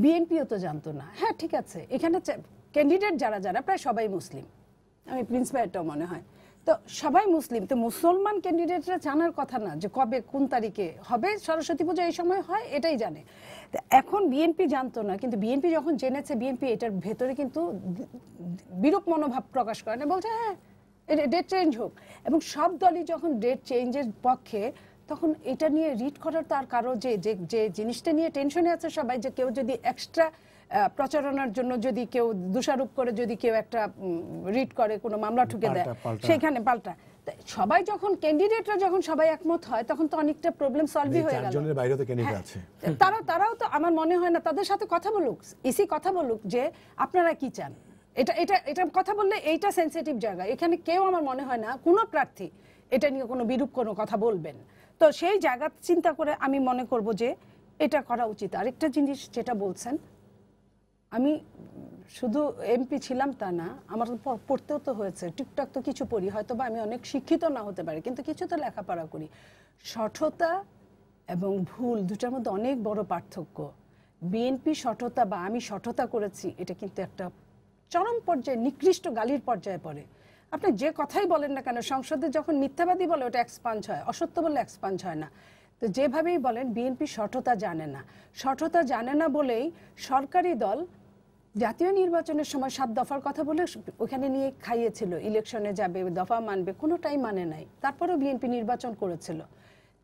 বিএনপিও তো জানতো না হ্যাঁ ঠিক আছে এখানে ক্যান্ডিডেট যারা যারা প্রায় সবাই মুসলিম আমি প্রিন্সিপালটাও মনে হয় তো সবাই মুসলিম তো মুসলমান ক্যান্ডিডেটরা জানার কথা না যে কবে কোন তারিখে হবে সরস্বতী পুজো এই সময় হয় এটাই জানে এখন বিএনপি জানতো না কিন্তু বিএনপি যখন জেনেছে বিএনপি এটার ভেতরে কিন্তু বিরূপ মনোভাব প্রকাশ করে না বলছে হ্যাঁ ডেট চেঞ্জ হোক এবং সব দলই যখন ডেট চেঞ্জের পক্ষে তখন এটা নিয়ে রিড করার তার কারো যে যে জিনিসটা নিয়ে টেনশনে আছে সবাই যে কেউ যদি এক্সট্রা প্রচারণার জন্য যদি কেউ দোষারোপ করে যদি কেউ একটা রিট করে কোনো মামলা ঠুকে দেয় সেখানে পাল্টা সবাই যখন ক্যান্ডিডেটরা যখন সবাই একমত হয় তখন তো অনেকটা প্রবলেম সলভই হয়ে গেল জনের বাইরে তো ক্যান্ডিডেট আছে তারা তারাও তো আমার মনে হয় না তাদের সাথে কথা বলুক ইসি কথা বলুক যে আপনারা কি চান এটা এটা এটা কথা বললে এইটা সেন্সিটিভ জায়গা এখানে কেউ আমার মনে হয় না কোনো প্রার্থী এটা নিয়ে কোনো বিরূপ কোনো কথা বলবেন তো সেই জায়গা চিন্তা করে আমি মনে করব যে এটা করা উচিত আরেকটা জিনিস যেটা বলছেন আমি শুধু এমপি ছিলাম তা না আমার পড়তেও তো হয়েছে টুকটাক তো কিছু পড়ি হয়তো বা আমি অনেক শিক্ষিত না হতে পারি কিন্তু কিছু তো লেখাপড়া করি সঠতা এবং ভুল দুটার মধ্যে অনেক বড় পার্থক্য বিএনপি সঠতা বা আমি সঠতা করেছি এটা কিন্তু একটা চরম পর্যায়ে নিকৃষ্ট গালির পর্যায়ে পড়ে আপনি যে কথাই বলেন না কেন সংসদে যখন মিথ্যাবাদী বলে ওটা এক্সপাঞ্জ হয় অসত্য বলে এক্সপাঞ্জ হয় না তো যেভাবেই বলেন বিএনপি সঠতা জানে না সঠতা জানে না বলেই সরকারি দল জাতীয় নির্বাচনের সময় সাত দফার কথা বলে ওখানে নিয়ে খাইয়েছিল ইলেকশনে যাবে দফা মানবে কোনোটাই মানে নাই তারপরেও বিএনপি নির্বাচন করেছিল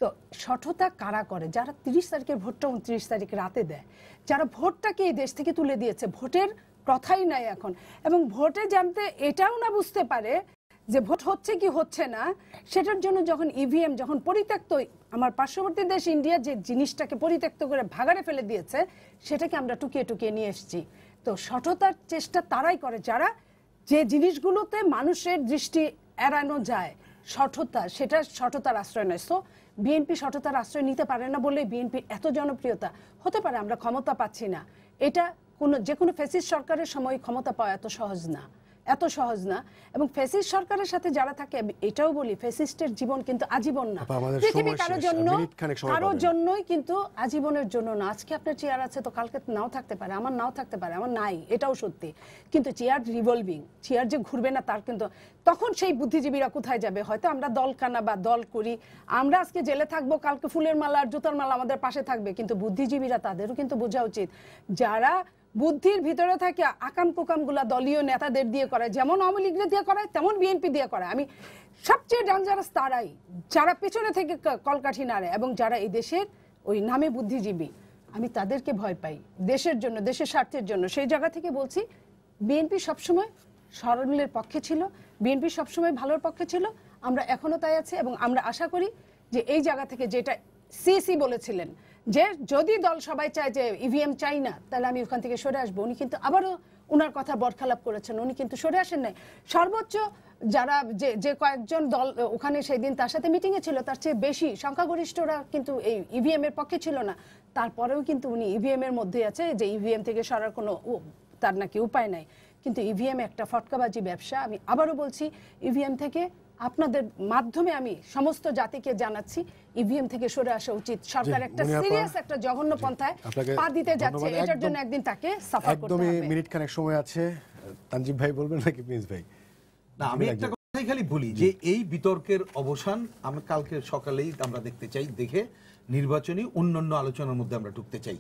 তো সঠতা কারা করে যারা তিরিশ তারিখের ভোটটা উনত্রিশ তারিখ রাতে দেয় যারা ভোটটাকে এই দেশ থেকে তুলে দিয়েছে ভোটের কথাই নাই এখন এবং ভোটে জানতে এটাও না বুঝতে পারে যে ভোট হচ্ছে কি হচ্ছে না সেটার জন্য যখন ইভিএম e যখন পরিত্যক্ত আমার পার্শ্ববর্তী দেশ ইন্ডিয়া যে জিনিসটাকে পরিত্যক্ত করে ভাগাড়ে ফেলে দিয়েছে সেটাকে আমরা টুকিয়ে টুকিয়ে নিয়ে এসেছি তো সঠতার চেষ্টা তারাই করে যারা যে জিনিসগুলোতে মানুষের দৃষ্টি এড়ানো যায় সঠতা সেটা সঠতার আশ্রয় নয় সো বিএনপি সঠতার আশ্রয় নিতে পারে না বলে বিএনপির এত জনপ্রিয়তা হতে পারে আমরা ক্ষমতা পাচ্ছি না এটা কোনো যে কোনো ফেসিস সরকারের সময় ক্ষমতা পাওয়া এত সহজ না এত সহজ না এবং ফেসিস্ট সরকারের সাথে যারা থাকে এটাও বলি ফেসিস্টের জীবন কিন্তু আজীবন না পৃথিবী কারোর জন্য কারোর জন্যই কিন্তু আজীবনের জন্য না আজকে আপনার চেয়ার আছে তো কালকে নাও থাকতে পারে আমার নাও থাকতে পারে আমার নাই এটাও সত্যি কিন্তু চেয়ার রিভলভিং চেয়ার যে ঘুরবে না তার কিন্তু তখন সেই বুদ্ধিজীবীরা কোথায় যাবে হয়তো আমরা দল কানা বা দল করি আমরা আজকে জেলে থাকবো কালকে ফুলের মালা আর জুতার মালা আমাদের পাশে থাকবে কিন্তু বুদ্ধিজীবীরা তাদেরও কিন্তু বোঝা উচিত যারা বুদ্ধির ভিতরে থাকে আকাম কুকামগুলা দলীয় নেতাদের দিয়ে করে যেমন আওয়ামী লীগরা দিয়ে করে তেমন বিএনপি দিয়ে করে আমি সবচেয়ে ডেঞ্জারাস তারাই যারা পেছনে থেকে কলকাঠি নাড়ে এবং যারা এই দেশের ওই নামে বুদ্ধিজীবী আমি তাদেরকে ভয় পাই দেশের জন্য দেশের স্বার্থের জন্য সেই জায়গা থেকে বলছি বিএনপি সবসময় সরলের পক্ষে ছিল বিএনপি সবসময় ভালোর পক্ষে ছিল আমরা এখনও তাই আছি এবং আমরা আশা করি যে এই জায়গা থেকে যেটা সিএসি বলেছিলেন যে যদি দল সবাই চায় যে ইভিএম e চাই না তাহলে আমি ওখান থেকে সরে আসবো উনি কিন্তু আবারও উনার কথা বরখালাপ করেছেন উনি কিন্তু সরে আসেন নাই সর্বোচ্চ যারা যে যে কয়েকজন দল ওখানে সেই দিন তার সাথে মিটিংয়ে ছিল তার চেয়ে বেশি সংখ্যাগরিষ্ঠরা কিন্তু এই ইভিএম e এর পক্ষে ছিল না তারপরেও কিন্তু উনি ইভিএম e এর মধ্যে আছে যে ইভিএম থেকে সরার কোনো তার নাকি উপায় নাই কিন্তু ইভিএম একটা ফটকাবাজি ব্যবসা আমি আবারও বলছি ইভিএম থেকে আপনাদের মাধ্যমে আমি সমস্ত জাতিকে জানাচ্ছি ইভিএম e থেকে সরে আসা উচিত সরকার একটা সিরিয়াস একটা জঘন্য পন্থায় পা দিতে যাচ্ছে এটার জন্য একদিন তাকে সাফার করতে হবে একদমই মিনিট খানেক সময় আছে তানজিব ভাই বলবেন নাকি প্রিন্স ভাই না আমি একটা কথাই খালি বলি যে এই বিতর্কের অবসান আমরা কালকে সকালেই আমরা দেখতে চাই দেখে নির্বাচনী অন্যান্য আলোচনার মধ্যে আমরা ঢুকতে চাই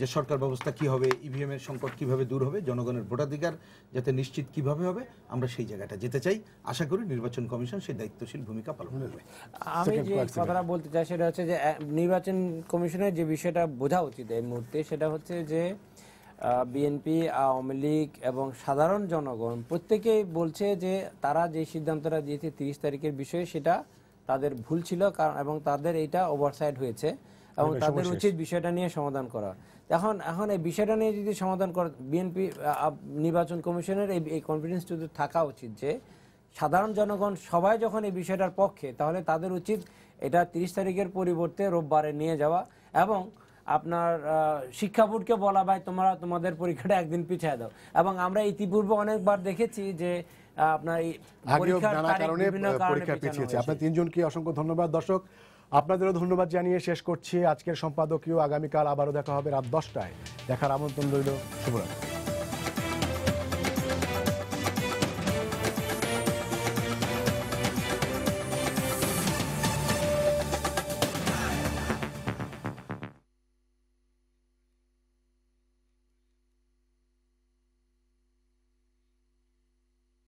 যে সরকার ব্যবস্থা কি হবে ইভিএম e এর সংকট কিভাবে দূর হবে জনগণের ভোটাধিকার যাতে নিশ্চিত কিভাবে হবে আমরা সেই জায়গাটা যেতে চাই আশা করি নির্বাচন কমিশন সেই দায়িত্বশীল ভূমিকা পালন করবে আমি যে কথাটা বলতে চাই সেটা হচ্ছে যে নির্বাচন কমিশনের যে বিষয়টা বোঝা উচিত এই মুহূর্তে সেটা হচ্ছে যে বিএনপি আওয়ামী লীগ এবং সাধারণ জনগণ প্রত্যেকেই বলছে যে তারা যে সিদ্ধান্তটা দিয়েছে তিরিশ তারিখের বিষয়ে সেটা তাদের ভুল ছিল কারণ এবং তাদের এটা ওভারসাইড হয়েছে এবং তাদের উচিত বিষয়টা নিয়ে সমাধান করা এখন এখন এই বিষয়টা নিয়ে যদি সমাধান করা বিএনপি নির্বাচন কমিশনের এই কনফিডেন্স যদি থাকা উচিত যে সাধারণ জনগণ সবাই যখন এই বিষয়টার পক্ষে তাহলে তাদের উচিত এটা তিরিশ তারিখের পরিবর্তে রোববারে নিয়ে যাওয়া এবং আপনার শিক্ষা বোর্ডকে বলা ভাই তোমরা তোমাদের পরীক্ষাটা একদিন পিছিয়ে দাও এবং আমরা ইতিপূর্বে অনেকবার দেখেছি যে আপনার পরীক্ষার কারণে পরীক্ষা পিছিয়েছে আপনার তিনজনকে অসংখ্য ধন্যবাদ দর্শক আপনাদেরও ধন্যবাদ জানিয়ে শেষ করছি আজকের সম্পাদকীয় আগামীকাল আবারও দেখা হবে রাত দশটায় দেখার আমন্ত্রণ রইল শুভরাত্রি